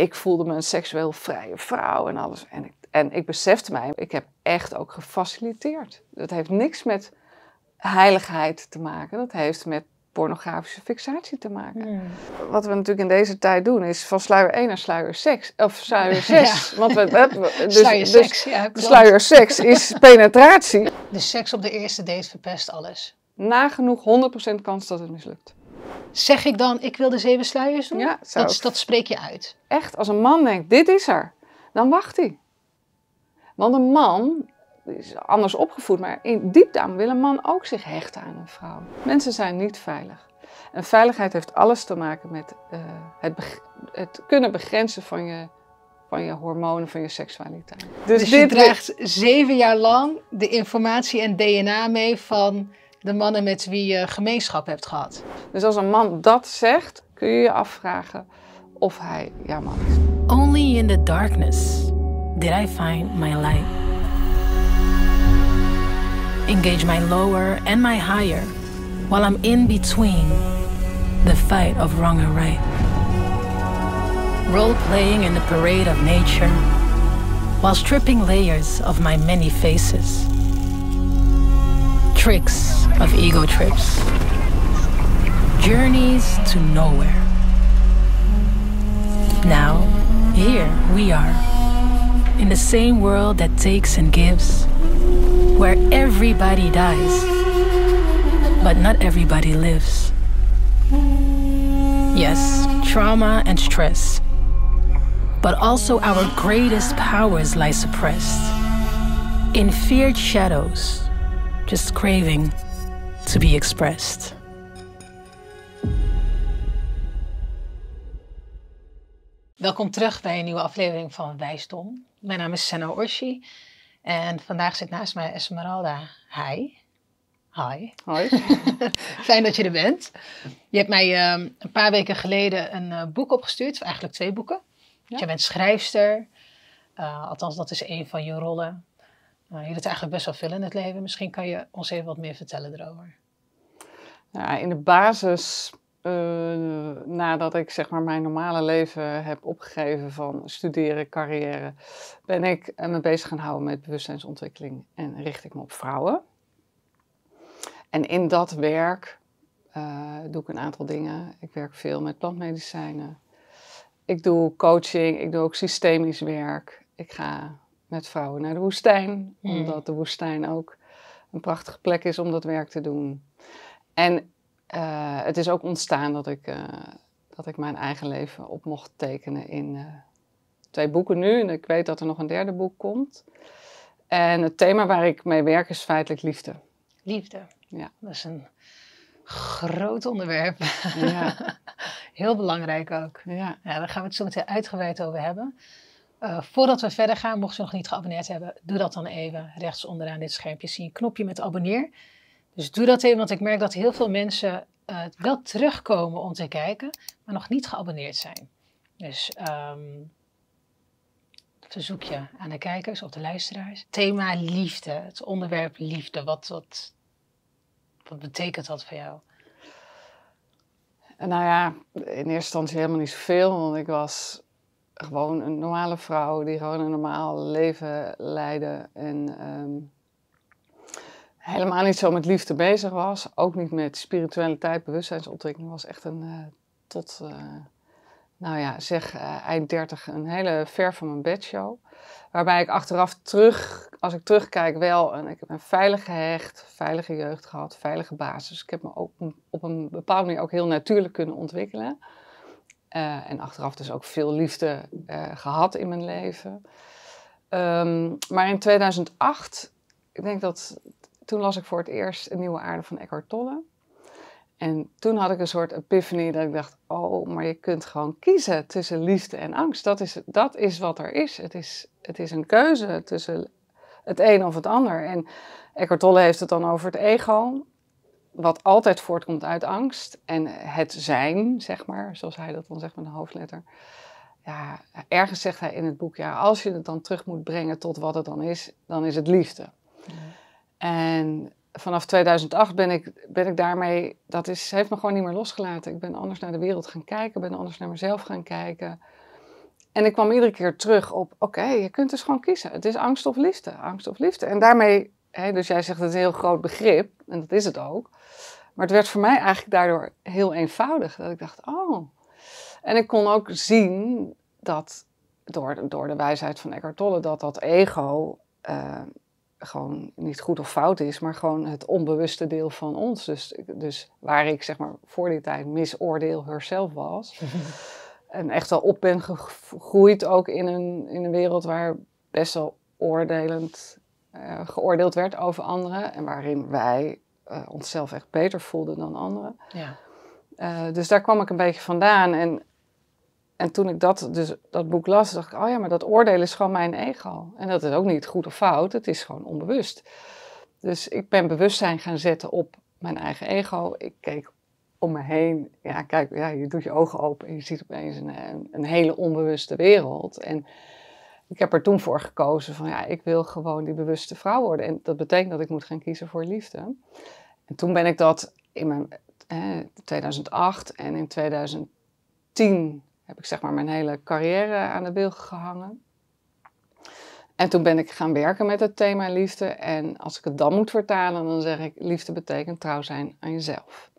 ik voelde me een seksueel vrije vrouw en alles. En ik, en ik besefte mij, ik heb echt ook gefaciliteerd. Dat heeft niks met heiligheid te maken. Dat heeft met pornografische fixatie te maken. Wat we natuurlijk in deze tijd doen is van sluier 1 naar sluier 6. Of sluier 6. Want we, dus, sluier dus, seks, ja, Sluier seks is penetratie. de seks op de eerste date verpest alles. Nagenoeg 100% kans dat het mislukt. Zeg ik dan, ik wil de zeven sluiers doen? Ja, dat, dat spreek je uit. Echt, als een man denkt, dit is er, dan wacht hij. Want een man is anders opgevoed, maar in diepdaan wil een man ook zich hechten aan een vrouw. Mensen zijn niet veilig. En veiligheid heeft alles te maken met eh, het, het, kunnen begrenzen van je, van je hormonen, van je seksualiteit. Dus, dus dit je draagt zeven jaar lang de informatie en DNA mee van de mannen met wie je gemeenschap hebt gehad. Dus als een man dat zegt, kun je je afvragen of hij jouw man is. Only in the darkness did I find my light. Engage my lower and my higher while I'm in between the fight of wrong and right. Role playing in the parade of nature while stripping layers of my many faces. tricks of ego trips, journeys to nowhere. Now, here we are, in the same world that takes and gives, where everybody dies, but not everybody lives. Yes, trauma and stress, but also our greatest powers lie suppressed in feared shadows just craving to be expressed. Welkom terug bij een nieuwe aflevering van Wijsdom. Mijn naam is Senna Orshi en vandaag zit naast mij Esmeralda. Hi. Hi. Hoi. Fijn dat je er bent. Je hebt mij ehm, een paar weken geleden een eh, boek opgestuurd, eigenlijk twee boeken. Ja. Je bent schrijfster, eh, althans dat is een van je rollen. Nou, je doet eigenlijk best wel veel in het leven. Misschien kan je ons even wat meer vertellen erover. Nou, in de basis, eh, nadat ik zeg maar, mijn normale leven heb opgegeven van studeren, carrière, ben ik eh, me bezig gaan houden met bewustzijnsontwikkeling en richt ik me op vrouwen. En in dat werk eh, doe ik een aantal dingen. Ik werk veel met plantmedicijnen. Ik doe coaching, ik doe ook systemisch werk. Ik ga met vrouwen naar de woestijn. Hmm. Omdat de woestijn ook een prachtige plek is om dat werk te doen. En eh, het is ook ontstaan dat ik, eh, dat ik mijn eigen leven op mocht tekenen in eh, twee boeken nu. En ik weet dat er nog een derde boek komt. En het thema waar ik mee werk is feitelijk liefde. Liefde. Ja. Dat is een groot onderwerp. Ja. Heel belangrijk ook. Ja. ja. daar gaan we het zo meteen uitgebreid over hebben. Eh, voordat we verder gaan, mocht ze nog niet geabonneerd hebben, doe dat dan even. Rechts onderaan dit schermpje zie je een knopje met abonneer. Dus doe dat even, want ik merk dat heel veel mensen uh, wel terugkomen om te kijken, maar nog niet geabonneerd zijn. Dus um, ehm, verzoek je aan de kijkers of de luisteraars. Thema liefde, het onderwerp liefde. Wat, wat, wat betekent dat voor jou? Nou ja, in eerste instantie helemaal niet zoveel, want ik was gewoon een normale vrouw die gewoon een normaal leven leidde en ehm, helemaal niet zo met liefde bezig was. Ook niet met spiritualiteit, bewustzijnsontwikkeling. Was echt een eh, tot, eh, nou ja, zeg eh, eind 30 een hele ver van mijn bedshow. Waarbij ik achteraf terug, als ik terugkijk, wel, en ik heb een veilige hecht, veilige jeugd gehad, veilige basis. Ik heb me ook op een bepaalde manier ook heel natuurlijk kunnen ontwikkelen. Eh, en achteraf dus ook veel liefde eh, gehad in mijn leven. Ehm, maar in 2008, ik denk dat toen las ik voor het eerst een nieuwe aarde van Eckhart Tolle. En toen had ik een soort epiphany dat ik dacht, oh, maar je kunt gewoon kiezen tussen liefde en angst. Dat is, dat is wat er is. Het, is. het is een keuze tussen het een of het ander. En Eckhart Tolle heeft het dan over het ego wat altijd voortkomt uit angst en het zijn, zeg maar, zoals hij dat dan zegt met een hoofdletter. Ja, ergens zegt hij in het boek, ja, als je het dan terug moet brengen tot wat het dan is, dan is het liefde. En vanaf 2008 ben ik, ben ik daarmee, dat is, heeft me gewoon niet meer losgelaten. Ik ben anders naar de wereld gaan kijken, ben anders naar mezelf gaan kijken. En ik kwam iedere keer terug op, oké, je kunt dus gewoon kiezen. Het is angst of liefde, angst of liefde. En daarmee dus jij zegt het een heel groot begrip, en dat is het ook. Maar het werd voor mij eigenlijk daardoor heel eenvoudig. Dat ik dacht, oh. En ik kon ook zien dat door, door de wijsheid van Eckhart Tolle, dat dat ego eh, gewoon niet goed of fout is, maar gewoon het onbewuste deel van ons. Dus, dus waar ik zeg maar voor die tijd misoordeel herself was. en echt wel op ben gegroeid ook in een, in een wereld waar best wel oordelend eh, geoordeeld werd over anderen en waarin wij eh, onszelf echt beter voelden dan anderen. Ja. Eh, dus daar kwam ik een beetje vandaan. En, en toen ik dat, dus, dat boek las, dacht ik, oh ja, maar dat oordeel is gewoon mijn ego. En dat is ook niet goed of fout, het is gewoon onbewust. Dus ik ben bewustzijn gaan zetten op mijn eigen ego. Ik keek om me heen. Ja, kijk, ja, je doet je ogen open en je ziet opeens een, een hele onbewuste wereld. En ik heb er toen voor gekozen van ja, ik wil gewoon die bewuste vrouw worden. En dat betekent dat ik moet gaan kiezen voor liefde. En toen ben ik dat in mijn, 2008 en in 2010 heb ik zeg maar mijn hele carrière aan de wil gehangen. En toen ben ik gaan werken met het thema liefde. En als ik het dan moet vertalen, dan zeg ik: liefde betekent trouw zijn aan jezelf.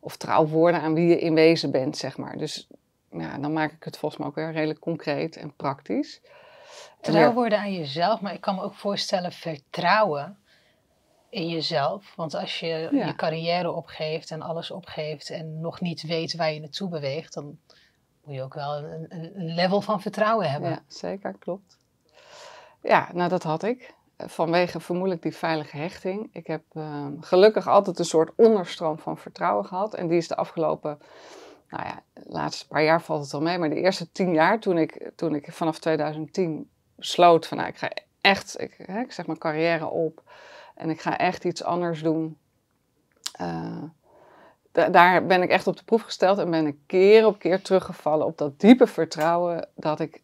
Of trouw worden aan wie je in wezen bent, zeg maar. Dus ja, dan maak ik het volgens mij ook weer redelijk concreet en praktisch. Trouw worden aan jezelf, maar ik kan me ook voorstellen vertrouwen in jezelf. Want als je je carrière opgeeft en alles opgeeft en nog niet weet waar je naartoe beweegt, dan moet je ook wel een, een level van vertrouwen hebben. Ja, zeker, klopt. Ja, nou dat had ik. Vanwege vermoedelijk die veilige hechting. Ik heb ehm, gelukkig altijd een soort onderstroom van vertrouwen gehad. En die is de afgelopen, nou ja, laatste paar jaar valt het al mee. Maar de eerste tien jaar, toen ik, toen ik vanaf 2010 besloot van nou, ik ga echt, ik, hè, ik zeg mijn carrière op en ik ga echt iets anders doen. Eh, daar ben ik echt op de proef gesteld en ben ik keer op keer teruggevallen op dat diepe vertrouwen dat ik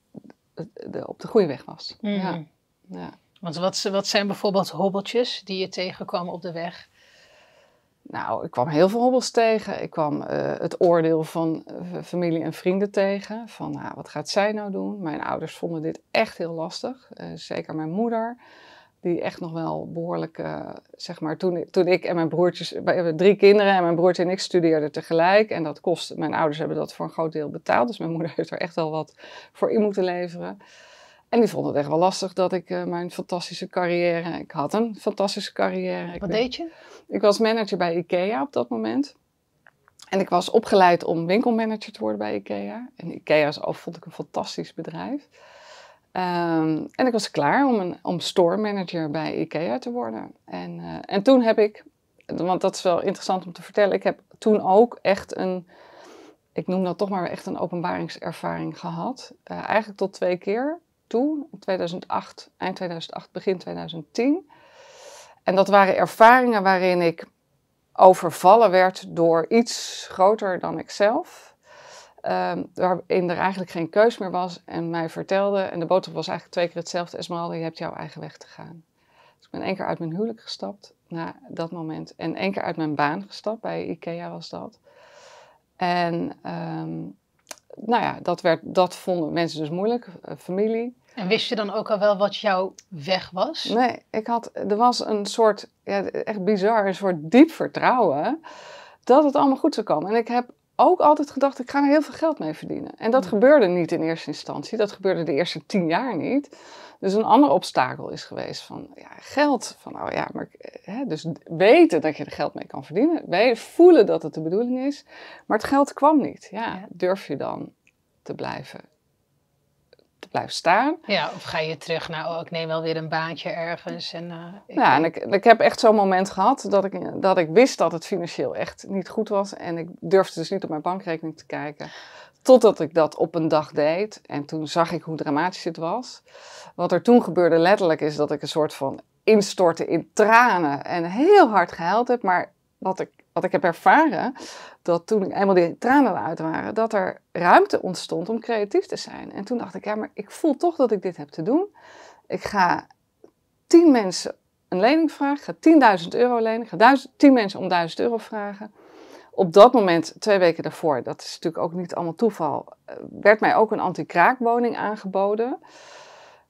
op de goede weg was. Mm-hmm. Ja. ja. Want wat, wat zijn bijvoorbeeld hobbeltjes die je tegenkwam op de weg? Nou, ik kwam heel veel hobbels tegen. Ik kwam eh, het oordeel van eh, familie en vrienden tegen. Van, nou, wat gaat zij nou doen? Mijn ouders vonden dit echt heel lastig. Eh, zeker mijn moeder, die echt nog wel behoorlijk, zeg maar, toen, toen ik en mijn broertjes, we hebben drie kinderen en mijn broertje en ik studeerden tegelijk. En dat kost, mijn ouders hebben dat voor een groot deel betaald. Dus mijn moeder heeft er echt wel wat voor in moeten leveren. En die vonden het echt wel lastig dat ik eh, mijn fantastische carrière. Ik had een fantastische carrière. Wat deed je? Ik was manager bij IKEA op dat moment. En ik was opgeleid om winkelmanager te worden bij IKEA. En IKEA is vond ik een fantastisch bedrijf. Ehm, en ik was klaar om, een, om store manager bij IKEA te worden. En, eh, en toen heb ik, want dat is wel interessant om te vertellen, ik heb toen ook echt een, ik noem dat toch maar echt een openbaringservaring gehad. Eh, eigenlijk tot twee keer. In 2008, eind 2008, begin 2010. En dat waren ervaringen waarin ik overvallen werd door iets groter dan ikzelf. Um, waarin er eigenlijk geen keus meer was en mij vertelde. En de boodschap was eigenlijk twee keer hetzelfde. Esmeralda, je hebt jouw eigen weg te gaan. Dus ik ben één keer uit mijn huwelijk gestapt na dat moment. En één keer uit mijn baan gestapt, bij IKEA was dat. En ehm, nou ja, dat, werd, dat vonden mensen dus moeilijk, eh, familie. En wist je dan ook al wel wat jouw weg was? Nee, ik had, er was een soort, ja, echt bizar, een soort diep vertrouwen dat het allemaal goed zou komen. En ik heb ook altijd gedacht, ik ga er heel veel geld mee verdienen. En dat gebeurde niet in eerste instantie. Dat gebeurde de eerste tien jaar niet. Dus een ander obstakel is geweest van ja, geld. Van nou ja, maar eh, hè, dus weten dat je er geld mee kan verdienen. Wij voelen dat het de bedoeling is. Maar het geld kwam niet. ja. durf je dan te blijven blijf staan. Ja, of ga je terug naar, oh, ik neem wel weer een baantje ergens. En, uh, ik... Nou, en ik, ik heb echt zo'n moment gehad dat ik, dat ik wist dat het financieel echt niet goed was. En ik durfde dus niet op mijn bankrekening te kijken. Totdat ik dat op een dag deed. En toen zag ik hoe dramatisch het was. Wat er toen gebeurde letterlijk is dat ik een soort van instortte in tranen en heel hard gehuild heb. Maar wat ik wat ik heb ervaren, dat toen ik eenmaal die tranen eruit waren, dat er ruimte ontstond om creatief te zijn. En toen dacht ik, ja, maar ik voel toch dat ik dit heb te doen. Ik ga tien mensen een lening vragen, ga 10.000 euro lenen, ga tien mensen om 1000 euro vragen. Op dat moment, twee weken daarvoor, dat is natuurlijk ook niet allemaal toeval, eh, werd mij ook een anti-kraakwoning aangeboden.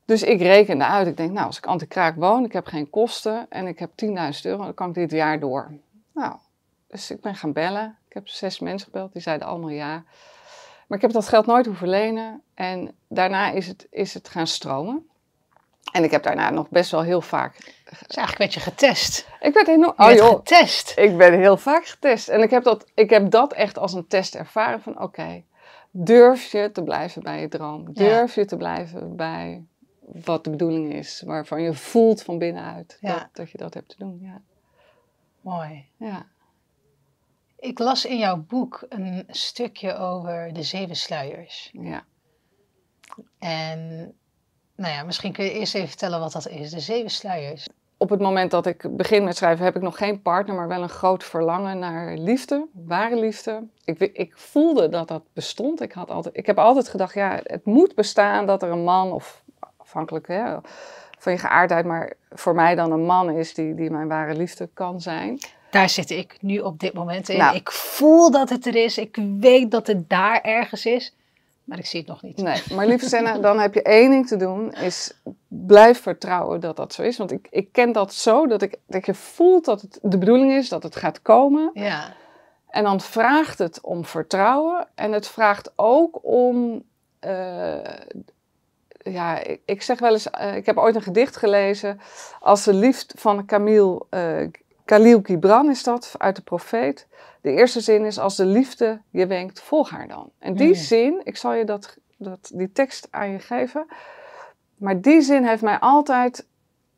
Dus ik rekende uit. Ik denk, nou, als ik anti-kraak woon, ik heb geen kosten en ik heb 10.000 euro, dan kan ik dit jaar door. Nou, dus ik ben gaan bellen. Ik heb zes mensen gebeld, die zeiden allemaal ja. Maar ik heb dat geld nooit hoeven lenen. En daarna is het, is het gaan stromen. En ik heb daarna nog best wel heel vaak. Dus eigenlijk werd je getest. Ik werd enorm. Oh, getest. Ik ben heel vaak getest. En ik heb dat, ik heb dat echt als een test ervaren: van oké, durf je te blijven bij je droom? Durf je te blijven bij wat de bedoeling is, waarvan je voelt van binnenuit dat, dat je dat hebt te doen. Ja. Mooi. Ja. Ik las in jouw boek een stukje over de zeven sluiers. Ja. En nou ja, misschien kun je eerst even vertellen wat dat is, de zeven sluiers. Op het moment dat ik begin met schrijven heb ik nog geen partner, maar wel een groot verlangen naar liefde, ware liefde. Ik, ik voelde dat dat bestond. Ik, had altijd, ik heb altijd gedacht, ja, het moet bestaan dat er een man, of afhankelijk hè, van je geaardheid, maar voor mij dan een man is die, die mijn ware liefde kan zijn. Daar zit ik nu op dit moment in. Nou. Ik voel dat het er is. Ik weet dat het daar ergens is. Maar ik zie het nog niet. Nee, maar lieve Senna, dan heb je één ding te doen. Is blijf vertrouwen dat dat zo is. Want ik, ik ken dat zo. Dat, ik, dat je voelt dat het de bedoeling is. Dat het gaat komen. Ja. En dan vraagt het om vertrouwen. En het vraagt ook om... Eh, ja, ik, zeg wel eens... Eh, ik heb ooit een gedicht gelezen. Als de liefde van Camille... Eh, Khalil Gibran is dat, uit de profeet. De eerste zin is, als de liefde je wenkt, volg haar dan. En die mm. zin, ik zal je dat, dat, die tekst aan je geven. Maar die zin heeft mij altijd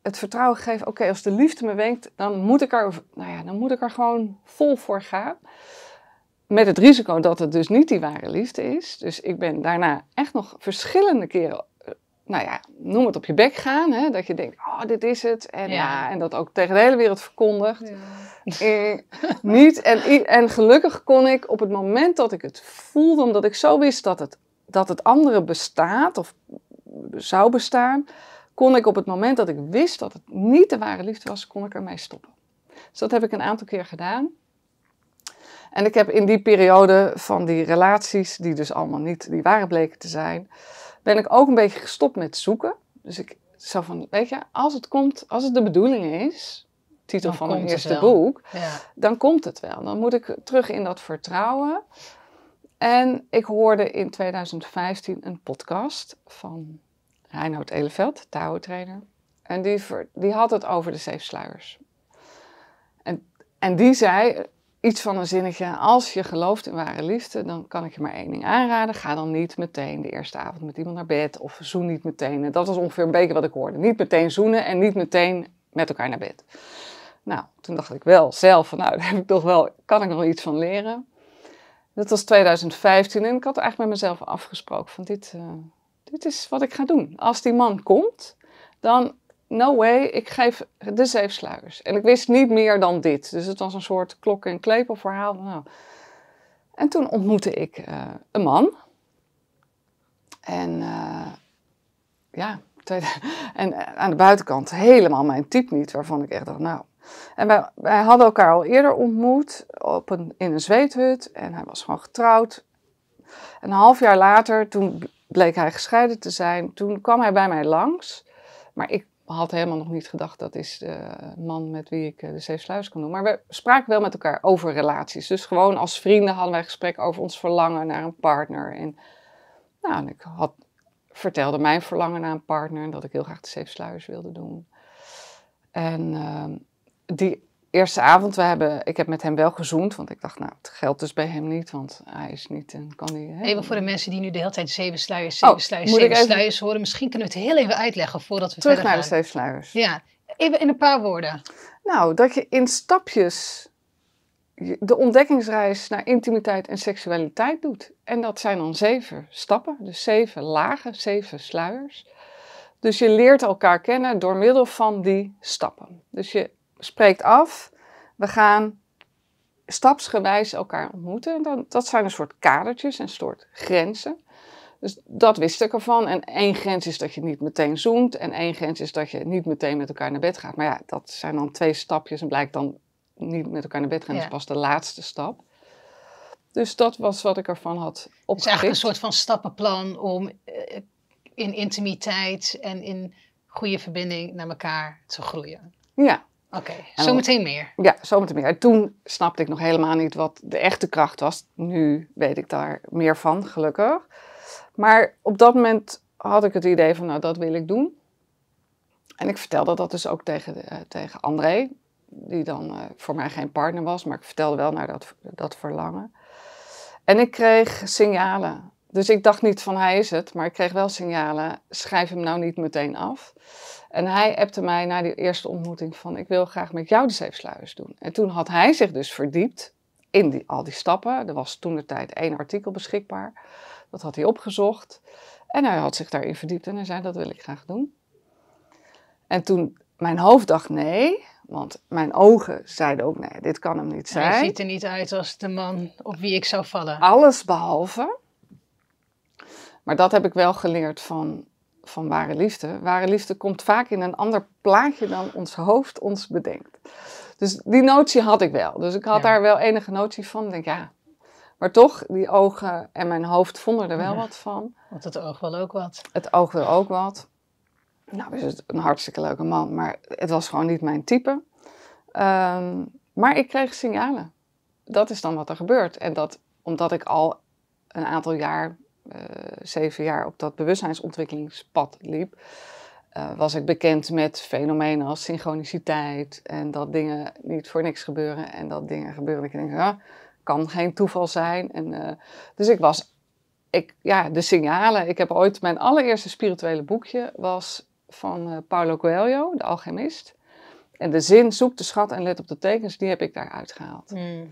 het vertrouwen gegeven, oké, als de liefde me wenkt, dan moet, ik er, nou ja, dan moet ik er gewoon vol voor gaan. Met het risico dat het dus niet die ware liefde is. Dus ik ben daarna echt nog verschillende keren nou ja, noem het op je bek gaan. Hè? Dat je denkt, oh, dit is het. En, ja. Eh, en dat ook tegen de hele wereld verkondigt. Ja. Eh, niet. En, en gelukkig kon ik op het moment dat ik het voelde, omdat ik zo wist dat het, dat het andere bestaat of zou bestaan, kon ik op het moment dat ik wist dat het niet de ware liefde was, kon ik ermee stoppen. Dus dat heb ik een aantal keer gedaan. En ik heb in die periode van die relaties, die dus allemaal niet die waren bleken te zijn, ben ik ook een beetje gestopt met zoeken. Dus ik zou van, weet je, als het komt, als het de bedoeling is, titel van mijn eerste boek, dan komt het wel. Dan moet ik terug in dat vertrouwen. En ik hoorde in 2015 een podcast van Reinoud Eleveld, touwtrainer. En die, die had het over de zeefsluiers. En, en die zei, iets van een zinnetje. Als je gelooft in ware liefde, dan kan ik je maar één ding aanraden. Ga dan niet meteen de eerste avond met iemand naar bed of zoen niet meteen. Dat was ongeveer een beetje wat ik hoorde. Niet meteen zoenen en niet meteen met elkaar naar bed. Nou, toen dacht ik wel zelf van nou, daar heb ik toch wel, kan ik nog iets van leren. Dat was 2015 en ik had eigenlijk met mezelf afgesproken van dit, eh, dit is wat ik ga doen. Als die man komt, dan no way, ik geef de zeefsluiers. En ik wist niet meer dan dit. Dus het was een soort klok- en klepelverhaal. Nou. En toen ontmoette ik eh, een man. En eh, ja, en eh, aan de buitenkant helemaal mijn type niet, waarvan ik echt dacht, nou. En wij, wij hadden elkaar al eerder ontmoet op een, in een zweethut en hij was gewoon getrouwd. een half jaar later, toen bleek hij gescheiden te zijn, toen kwam hij bij mij langs. Maar ik had helemaal nog niet gedacht dat is de man met wie ik eh, de Zeefsluis kan doen. Maar we spraken wel met elkaar over relaties. Dus gewoon als vrienden hadden wij gesprek over ons verlangen naar een partner. En, nou, ik had, vertelde mijn verlangen naar een partner en dat ik heel graag de Zeefsluis wilde doen. En ehm, die eerste avond, we hebben, ik heb met hem wel gezoend, want ik dacht, nou, het geldt dus bij hem niet, want hij is niet en kan niet. Hè? Even voor de mensen die nu de hele tijd zeven sluiers, oh, zeven sluiers, zeven sluiers horen, misschien kunnen we het heel even uitleggen voordat we Terug verder naar de zeven sluiers. Ja, even in een paar woorden. Nou, dat je in stapjes de ontdekkingsreis naar intimiteit en seksualiteit doet. En dat zijn dan zeven stappen, dus zeven lagen, zeven sluiers. Dus je leert elkaar kennen door middel van die stappen. Dus je spreekt af, we gaan stapsgewijs elkaar ontmoeten. Dan, dat zijn een soort kadertjes en soort grenzen. Dus dat wist ik ervan. En één grens is dat je niet meteen zoomt. En één grens is dat je niet meteen met elkaar naar bed gaat. Maar ja, dat zijn dan twee stapjes. En blijkt dan niet met elkaar naar bed gaan. Dat is pas de laatste stap. Dus dat was wat ik ervan had opgepikt. Het is eigenlijk een soort van stappenplan om eh, in intimiteit en in goede verbinding naar elkaar te groeien. Ja, Oké, zometeen meer. Ja, zometeen meer. En toen snapte ik nog helemaal niet wat de echte kracht was. Nu weet ik daar meer van, gelukkig. Maar op dat moment had ik het idee van, nou, dat wil ik doen. En ik vertelde dat dus ook tegen, eh, tegen André, die dan eh, voor mij geen partner was, maar ik vertelde wel naar dat, dat verlangen. En ik kreeg signalen dus ik dacht niet van hij is het, maar ik kreeg wel signalen, schrijf hem nou niet meteen af. En hij appte mij na die eerste ontmoeting van ik wil graag met jou de sluis doen. En toen had hij zich dus verdiept in die, al die stappen. Er was toen de tijd één artikel beschikbaar. Dat had hij opgezocht. En hij had zich daarin verdiept en hij zei dat wil ik graag doen. En toen mijn hoofd dacht nee, want mijn ogen zeiden ook nee, dit kan hem niet zijn. Hij ziet er niet uit als de man op wie ik zou vallen. Alles behalve. Maar dat heb ik wel geleerd van, van ware liefde. Ware liefde komt vaak in een ander plaatje dan ons hoofd ons bedenkt. Dus die notie had ik wel. Dus ik had daar wel enige notie van. Ik denk, ja, maar toch, die ogen en mijn hoofd vonden er wel wat van. Want het oog wil ook wat. Het oog wil ook wat. Nou, is het een hartstikke leuke man, maar het was gewoon niet mijn type. Ehm, maar ik kreeg signalen. Dat is dan wat er gebeurt. En dat omdat ik al een aantal jaar eh, zeven jaar op dat bewustzijnsontwikkelingspad liep, eh, was ik bekend met fenomenen als synchroniciteit en dat dingen niet voor niks gebeuren en dat dingen gebeuren. Ik denk, ah, kan geen toeval zijn. En, eh, dus ik was, ik, ja, de signalen. Ik heb ooit mijn allereerste spirituele boekje was van uh, Paulo Coelho, de alchemist. En de zin zoek de schat en let op de tekens, die heb ik daaruit gehaald. Hmm.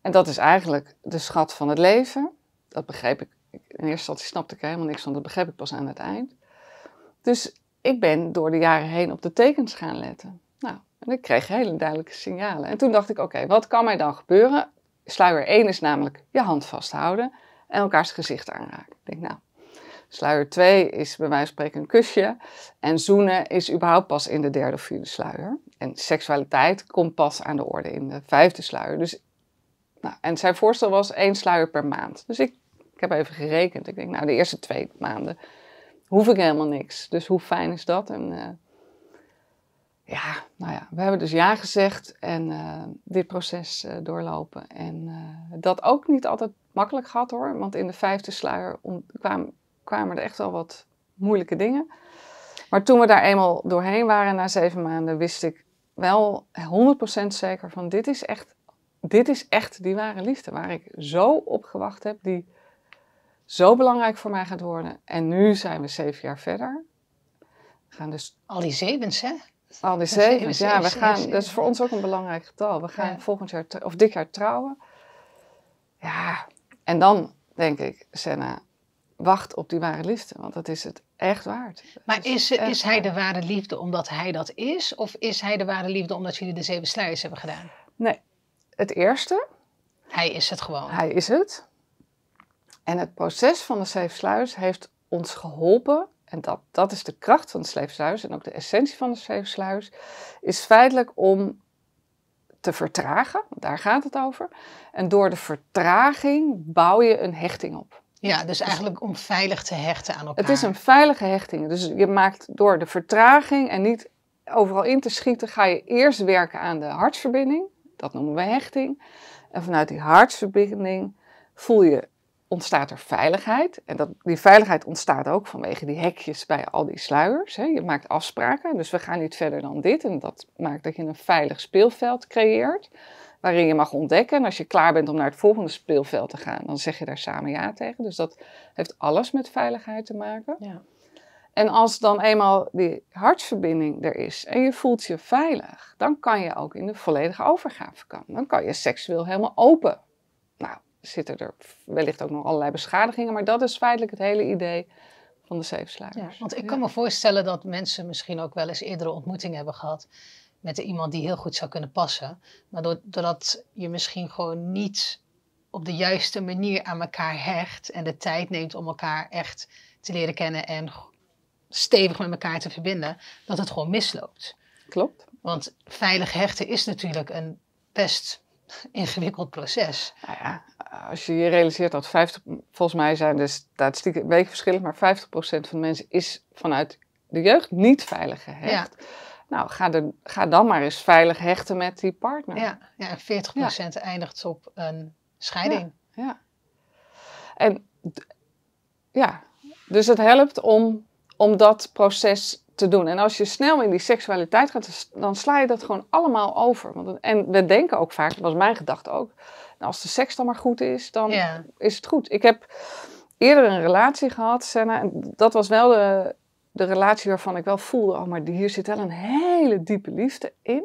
En dat is eigenlijk de schat van het leven. Dat begreep ik in eerste instantie snapte ik helemaal niks van, dat begreep ik pas aan het eind. Dus ik ben door de jaren heen op de tekens gaan letten. Nou, en ik kreeg hele duidelijke signalen. En toen dacht ik, oké, wat kan mij dan gebeuren? Sluier 1 is namelijk je hand vasthouden en elkaars gezicht aanraken. Ik denk, nou, sluier 2 is bij wijze van spreken een kusje. En zoenen is überhaupt pas in de derde of vierde sluier. En seksualiteit komt pas aan de orde in de vijfde sluier. Dus, nou, en zijn voorstel was één sluier per maand. Dus ik ik heb even gerekend. Ik denk, nou, de eerste twee maanden hoef ik helemaal niks. Dus hoe fijn is dat? En eh, ja, nou ja, we hebben dus ja gezegd en eh, dit proces eh, doorlopen. En dat ook niet altijd makkelijk gehad hoor. Want in de vijfde sluier kwamen, er echt wel wat moeilijke dingen. Maar toen we daar eenmaal doorheen waren na zeven maanden, wist ik wel 100% zeker van dit is echt, dit is echt die ware liefde waar ik zo op gewacht heb. Die zo belangrijk voor mij gaat worden. En nu zijn we zeven jaar verder. We gaan dus... Al die zevens, hè? Al die zevens, ja. We gaan, dat is voor ons ook een belangrijk getal. We gaan volgend jaar, of dit jaar trouwen. Ja, en dan denk ik, Senna, wacht op die ware liefde, want dat is het echt waard. maar is, is, is hij de ware liefde omdat hij dat is? Of is hij de ware liefde omdat jullie de zeven sluiers hebben gedaan? Nee, het eerste. Hij is het gewoon. Hij is het. En het proces van de Zeefsluis heeft ons geholpen. En dat, dat is de kracht van de Zeefsluis en ook de essentie van de Zeefsluis. Is feitelijk om te vertragen, daar gaat het over. En door de vertraging bouw je een hechting op. Ja, dus eigenlijk om veilig te hechten aan elkaar. Het is een veilige hechting. Dus je maakt door de vertraging en niet overal in te schieten, ga je eerst werken aan de hartsverbinding. Dat noemen we hechting. En vanuit die hartverbinding voel je ontstaat er veiligheid. En dat, die veiligheid ontstaat ook vanwege die hekjes bij al die sluiers. Hè. Je maakt afspraken, dus we gaan niet verder dan dit. En dat maakt dat je een veilig speelveld creëert, waarin je mag ontdekken. En als je klaar bent om naar het volgende speelveld te gaan, dan zeg je daar samen ja tegen. Dus dat heeft alles met veiligheid te maken. Ja. En als dan eenmaal die hartverbinding er is en je voelt je veilig, dan kan je ook in de volledige overgave komen. Dan kan je seksueel helemaal open zitten er wellicht ook nog allerlei beschadigingen. Maar dat is feitelijk het hele idee van de zeepsluiers. Ja, want ik kan me voorstellen dat mensen misschien ook wel eens eerdere ontmoetingen hebben gehad met iemand die heel goed zou kunnen passen. Maar doordat je misschien gewoon niet op de juiste manier aan elkaar hecht en de tijd neemt om elkaar echt te leren kennen en stevig met elkaar te verbinden, dat het gewoon misloopt. Klopt. Want veilig hechten is natuurlijk een best ingewikkeld proces. Nou ja, als je je realiseert dat 50, volgens mij zijn de statistieken een verschillend, maar 50% van de mensen is vanuit de jeugd niet veilig gehecht. Nou, ga, ga, dan maar eens veilig hechten met die partner. Ja, ja en 40% eindigt op een scheiding. Ja, En ja, dus het helpt om, om dat proces te doen. En als je snel in die seksualiteit gaat, dan sla je dat gewoon allemaal over. Want, en we denken ook vaak, dat was mijn gedachte ook als de seks dan maar goed is, dan is het goed. Ik heb eerder een relatie gehad, Senna, en dat was wel de, de relatie waarvan ik wel voelde, oh, maar hier zit wel een hele diepe liefde in.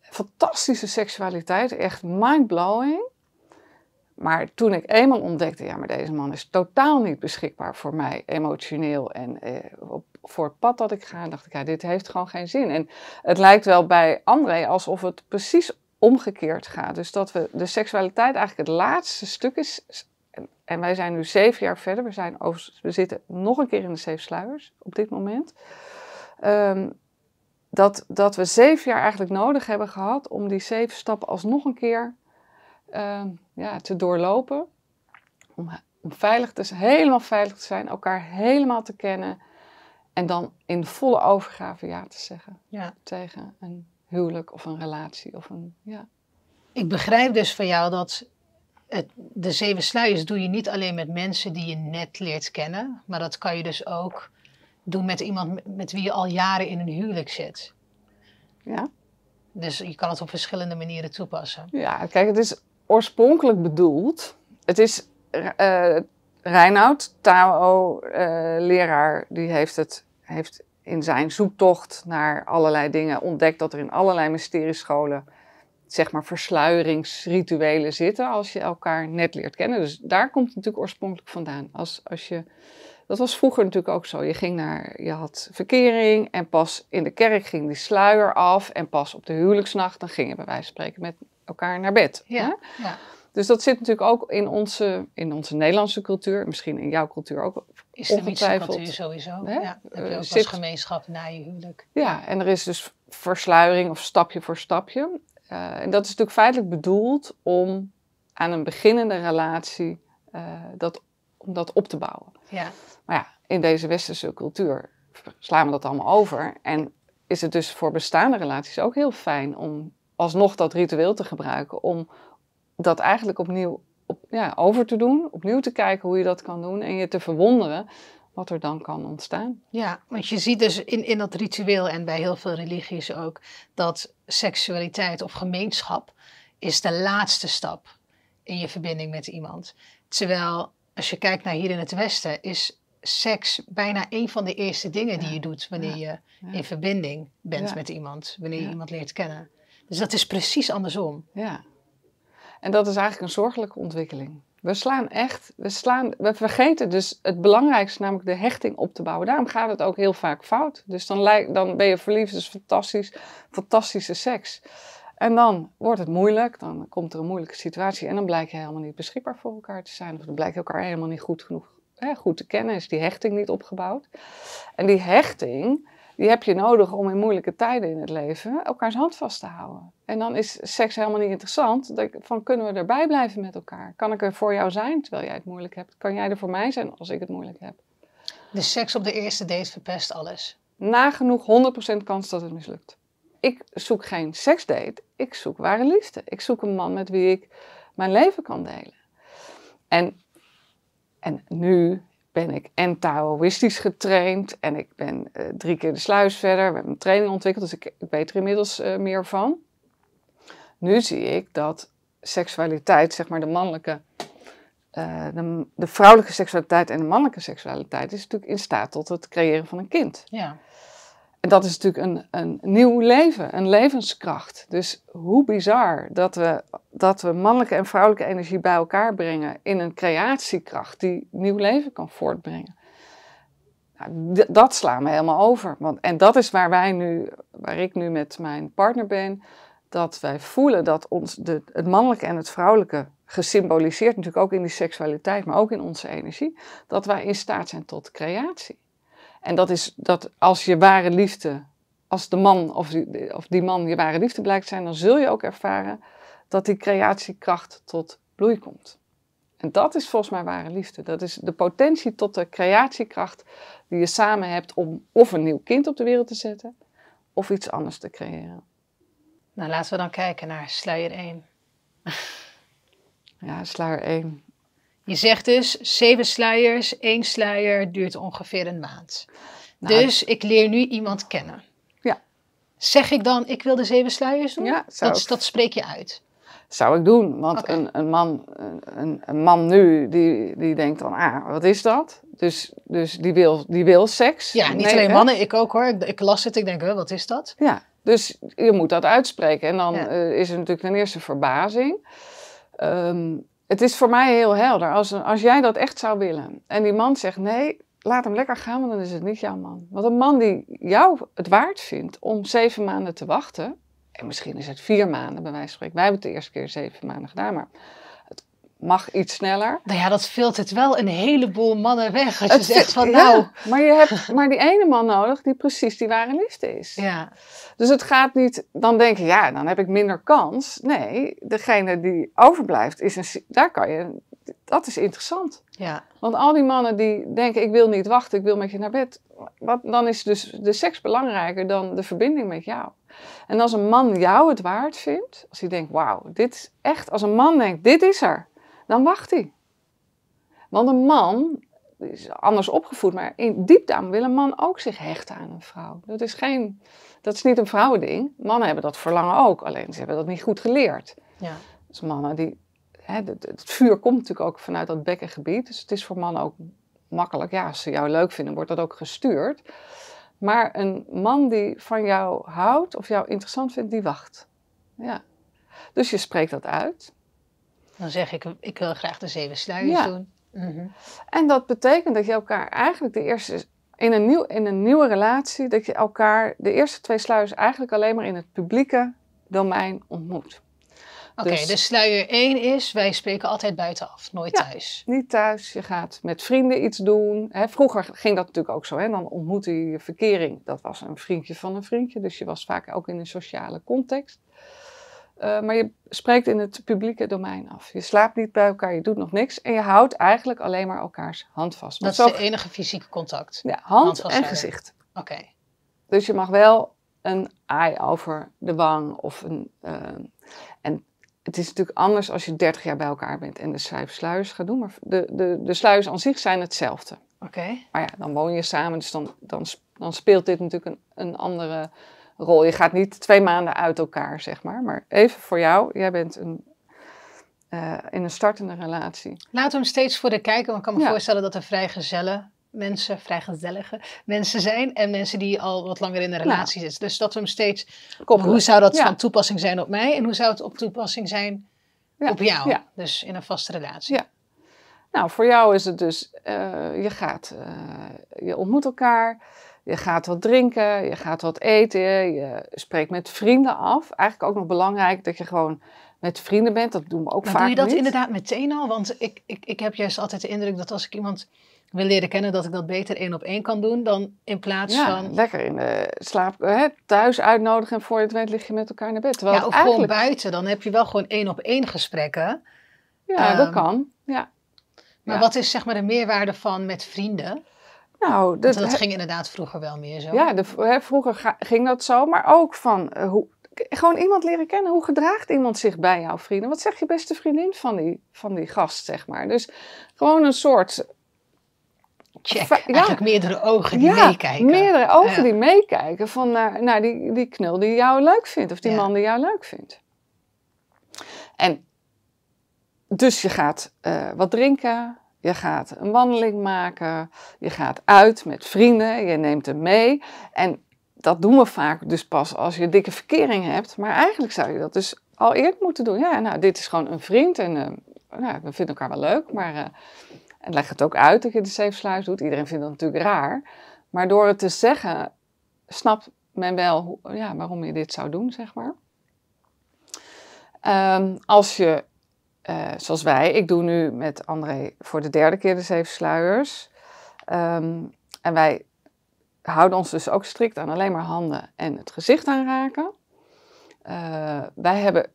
Fantastische seksualiteit, echt mindblowing. Maar toen ik eenmaal ontdekte, ja, maar deze man is totaal niet beschikbaar voor mij emotioneel en eh, op, voor het pad dat ik ga, dacht ik, ja, dit heeft gewoon geen zin. En het lijkt wel bij André alsof het precies omgekeerd gaat. Dus dat we de seksualiteit eigenlijk het laatste stuk is. En wij zijn nu zeven jaar verder. We, zijn we zitten nog een keer in de zeven sluiers op dit moment. Ehm, dat, dat we zeven jaar eigenlijk nodig hebben gehad om die zeven stappen alsnog een keer ehm, ja, te doorlopen. Om, om veilig te zijn, helemaal veilig te zijn, elkaar helemaal te kennen. En dan in volle overgave ja te zeggen ja. tegen een huwelijk of een relatie. Of een, ja. Ik begrijp dus van jou dat het, de zeven sluiers doe je niet alleen met mensen die je net leert kennen, maar dat kan je dus ook doen met iemand met wie je al jaren in een huwelijk zit. Ja. Dus je kan het op verschillende manieren toepassen. Ja, kijk, het is oorspronkelijk bedoeld. Het is uh, Reinoud, Tao, eh, leraar, die heeft het heeft in zijn zoektocht naar allerlei dingen ontdekt dat er in allerlei mysteriescholen zeg maar versluieringsrituelen zitten als je elkaar net leert kennen. Dus daar komt het natuurlijk oorspronkelijk vandaan. Als, als je, dat was vroeger natuurlijk ook zo. Je ging naar, je had verkering en pas in de kerk ging die sluier af en pas op de huwelijksnacht dan gingen bij wijze van spreken met elkaar naar bed. ja. Dus dat zit natuurlijk ook in onze, in onze Nederlandse cultuur, misschien in jouw cultuur ook is ongetwijfeld. Natuurlijk sowieso. Ja, heb eh, als gemeenschap na je huwelijk. Ja, en er is dus versluiering of stapje voor stapje. Eh, en dat is natuurlijk feitelijk bedoeld om aan een beginnende relatie eh, dat, om dat op te bouwen. Ja. Maar ja, in deze westerse cultuur slaan we dat allemaal over. En is het dus voor bestaande relaties ook heel fijn om alsnog dat ritueel te gebruiken om dat eigenlijk opnieuw ja, over te doen, opnieuw te kijken hoe je dat kan doen en je te verwonderen wat er dan kan ontstaan. Ja, want je ziet dus in, in dat ritueel en bij heel veel religies ook dat seksualiteit of gemeenschap is de laatste stap in je verbinding met iemand. Terwijl als je kijkt naar hier in het Westen, is seks bijna een van de eerste dingen die je doet wanneer je in verbinding bent met iemand, wanneer je iemand leert kennen. Dus dat is precies andersom. Ja, en dat is eigenlijk een zorgelijke ontwikkeling. We slaan echt, we, slaan, we vergeten dus het belangrijkste, namelijk de hechting op te bouwen. Daarom gaat het ook heel vaak fout. Dus dan, lijkt, dan ben je verliefd, dus fantastisch, fantastische seks. En dan wordt het moeilijk, dan komt er een moeilijke situatie en dan blijkt je helemaal niet beschikbaar voor elkaar te zijn. Of dan blijkt elkaar helemaal niet goed genoeg hè, goed te kennen, is die hechting niet opgebouwd. En die hechting, die heb je nodig om in moeilijke tijden in het leven elkaars hand vast te houden. En dan is seks helemaal niet interessant. Van kunnen we erbij blijven met elkaar? Kan ik er voor jou zijn terwijl jij het moeilijk hebt? Kan jij er voor mij zijn als ik het moeilijk heb? Dus seks op de eerste date verpest alles? Nagenoeg 100% kans dat het mislukt. Ik zoek geen seksdate, ik zoek ware liefde. Ik zoek een man met wie ik mijn leven kan delen. En, en nu ben ik en Taoïstisch getraind en ik ben eh, drie keer de sluis verder. We hebben een training ontwikkeld, dus ik, ik weet er inmiddels eh, meer van. Nu zie ik dat seksualiteit, zeg maar de mannelijke, eh, de, de, vrouwelijke seksualiteit en de mannelijke seksualiteit, is natuurlijk in staat tot het creëren van een kind. Ja. En dat is natuurlijk een, een nieuw leven, een levenskracht. Dus hoe bizar dat we, dat we mannelijke en vrouwelijke energie bij elkaar brengen in een creatiekracht die nieuw leven kan voortbrengen. Nou, dat slaan we helemaal over. Want, en dat is waar wij nu, waar ik nu met mijn partner ben, dat wij voelen dat ons de, het mannelijke en het vrouwelijke gesymboliseerd natuurlijk ook in die seksualiteit, maar ook in onze energie, dat wij in staat zijn tot creatie. En dat is dat als je ware liefde, als de man of die, of die man je ware liefde blijkt zijn, dan zul je ook ervaren dat die creatiekracht tot bloei komt. En dat is volgens mij ware liefde. Dat is de potentie tot de creatiekracht die je samen hebt om of een nieuw kind op de wereld te zetten of iets anders te creëren. Nou, laten we dan kijken naar sluier 1. ja, sluier 1. Je zegt dus zeven sluiers, één sluier duurt ongeveer een maand. Nou, dus ik leer nu iemand kennen. Ja. Zeg ik dan, ik wil de zeven sluiers doen? Ja, dat, spreek je uit. Zou ik doen, want een, een, man, een, een, man nu, die, die denkt dan, ah, wat is dat? Dus, dus die, wil, die wil seks. Ja, niet alleen mannen, ik ook hoor. Ik, las het, ik denk, hè wat is dat? Ja, dus je moet dat uitspreken. En dan eh, is er natuurlijk een eerste verbazing. Ehm, het is voor mij heel helder. Als, als jij dat echt zou willen en die man zegt nee, laat hem lekker gaan, want dan is het niet jouw man. Want een man die jou het waard vindt om zeven maanden te wachten, en misschien is het vier maanden bij wijze van spreken. Wij hebben het de eerste keer zeven maanden gedaan, maar mag iets sneller. Nou ja, dat het wel een heleboel mannen weg. Als je het zegt van nou. maar je hebt maar die ene man nodig die precies die ware liefde is. Ja. Dus het gaat niet, dan denk je ja, dan heb ik minder kans. Nee, degene die overblijft, is een, daar kan je, dat is interessant. Ja. Want al die mannen die denken ik wil niet wachten, ik wil met je naar bed. Wat, dan is dus de seks belangrijker dan de verbinding met jou. En als een man jou het waard vindt, als hij denkt, wauw, dit is echt, als een man denkt, dit is er dan wacht hij. Want een man is anders opgevoed, maar in diepte wil een man ook zich hechten aan een vrouw. Dat is, geen, dat is niet een vrouwending. Mannen hebben dat verlangen ook, alleen ze hebben dat niet goed geleerd. Ja. Dus mannen die. Hè, het, het, vuur komt natuurlijk ook vanuit dat bekkengebied. Dus het is voor mannen ook makkelijk. Ja, als ze jou leuk vinden, wordt dat ook gestuurd. Maar een man die van jou houdt of jou interessant vindt, die wacht. Ja. Dus je spreekt dat uit. Dan zeg ik, ik wil graag de zeven sluiers doen. Mm En dat betekent dat je elkaar eigenlijk de eerste, in een, nieuw, in een nieuwe relatie, dat je elkaar de eerste twee sluiers eigenlijk alleen maar in het publieke domein ontmoet. Oké, dus- de sluier 1 is, wij spreken altijd buitenaf, nooit thuis. Niet thuis, je gaat met vrienden iets doen. Hè, vroeger ging dat natuurlijk ook zo, hè, dan ontmoette je je verkering. Dat was een vriendje van een vriendje, dus je was vaak ook in een sociale context. Eh, maar je spreekt in het publieke domein af. Je slaapt niet bij elkaar, je doet nog niks. En je houdt eigenlijk alleen maar elkaars hand vast. dat is het enige fysieke contact? Ja, hand, en gezicht. Oké. Dus je mag wel een aai over de wang of een... Eh, en het is natuurlijk anders als je 30 jaar bij elkaar bent en de sluis gaat doen. Maar de, de, de sluis aan zich zijn hetzelfde. Oké. Maar ja, dan woon je samen, dus dan, dan, dan speelt dit natuurlijk een, een andere rol. Je gaat niet twee maanden uit elkaar, zeg maar. Maar even voor jou, jij bent een, eh, in een startende relatie. Laten we hem steeds voor de kijker, want ik kan me voorstellen dat er vrijgezellen mensen, vrijgezellige mensen zijn en mensen die al wat langer in een relatie zitten. Dus dat we hem steeds koppelen. Hoe zou dat van toepassing zijn op mij en hoe zou het op toepassing zijn op jou? Dus in een vaste relatie. Ja. Nou, voor jou is het dus, eh, je gaat, eh, je ontmoet elkaar. Je gaat wat drinken, je gaat wat eten, je spreekt met vrienden af. Eigenlijk ook nog belangrijk dat je gewoon met vrienden bent. Dat doen we ook maar vaak Doe je dat inderdaad meteen al? Want ik, ik, ik heb juist altijd de indruk dat als ik iemand wil leren kennen, dat ik dat beter één op één kan doen dan in plaats ja, van... lekker in de slaap... Hè, thuis uitnodigen en voor je het weet lig je met elkaar naar bed. Terwijl ja, of eigenlijk... gewoon buiten. Dan heb je wel gewoon één op één gesprekken. Ja, dat ehm, kan. Ja. Maar wat is zeg maar de meerwaarde van met vrienden? Nou, dat, dat ging inderdaad vroeger wel meer zo. Ja, de, hè, vroeger ging dat zo, maar ook van eh, hoe, gewoon iemand leren kennen. Hoe gedraagt iemand zich bij jouw vrienden? Wat zegt je beste vriendin van die, van die gast, zeg maar? Dus gewoon een soort. Check. Eigenlijk ja. meerdere ogen die ja, meekijken. Meerdere ogen die meekijken van naar, die, die knul die jou leuk vindt, of die man die jou leuk vindt. En dus je gaat eh, wat drinken, je gaat een wandeling maken, je gaat uit met vrienden, je neemt hem mee. En dat doen we vaak dus pas als je dikke verkering hebt. Maar eigenlijk zou je dat dus al eerder moeten doen. Ja, nou, dit is gewoon een vriend en eh, nou, we vinden elkaar wel leuk, maar... Eh, en leg het ook uit dat je de sluis doet. Iedereen vindt dat natuurlijk raar. Maar door het te zeggen, snapt men wel ja, waarom je dit zou doen, zeg maar. Ehm, als je eh, zoals wij, ik doe nu met André voor de derde keer de zeven sluiers. Ehm, en wij houden ons dus ook strikt aan alleen maar handen en het gezicht aanraken. Eh, wij hebben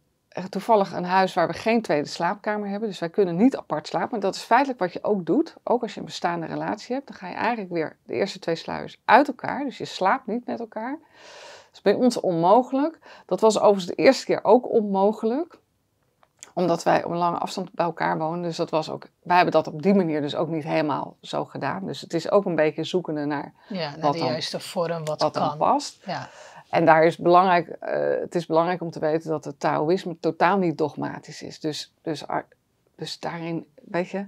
toevallig een huis waar we geen tweede slaapkamer hebben. Dus wij kunnen niet apart slapen. dat is feitelijk wat je ook doet. Ook als je een bestaande relatie hebt. Dan ga je eigenlijk weer de eerste twee sluiers uit elkaar. Dus je slaapt niet met elkaar. Dat is bij ons onmogelijk. Dat was overigens de eerste keer ook onmogelijk omdat wij om lange afstand bij elkaar wonen. Dus dat was ook, wij hebben dat op die manier dus ook niet helemaal zo gedaan. Dus het is ook een beetje zoekende naar, naar de juiste vorm, wat, dan past. Ja. En daar is belangrijk, eh, het is belangrijk om te weten dat het Taoïsme totaal niet dogmatisch is. Dus, dus, dus daarin, weet je,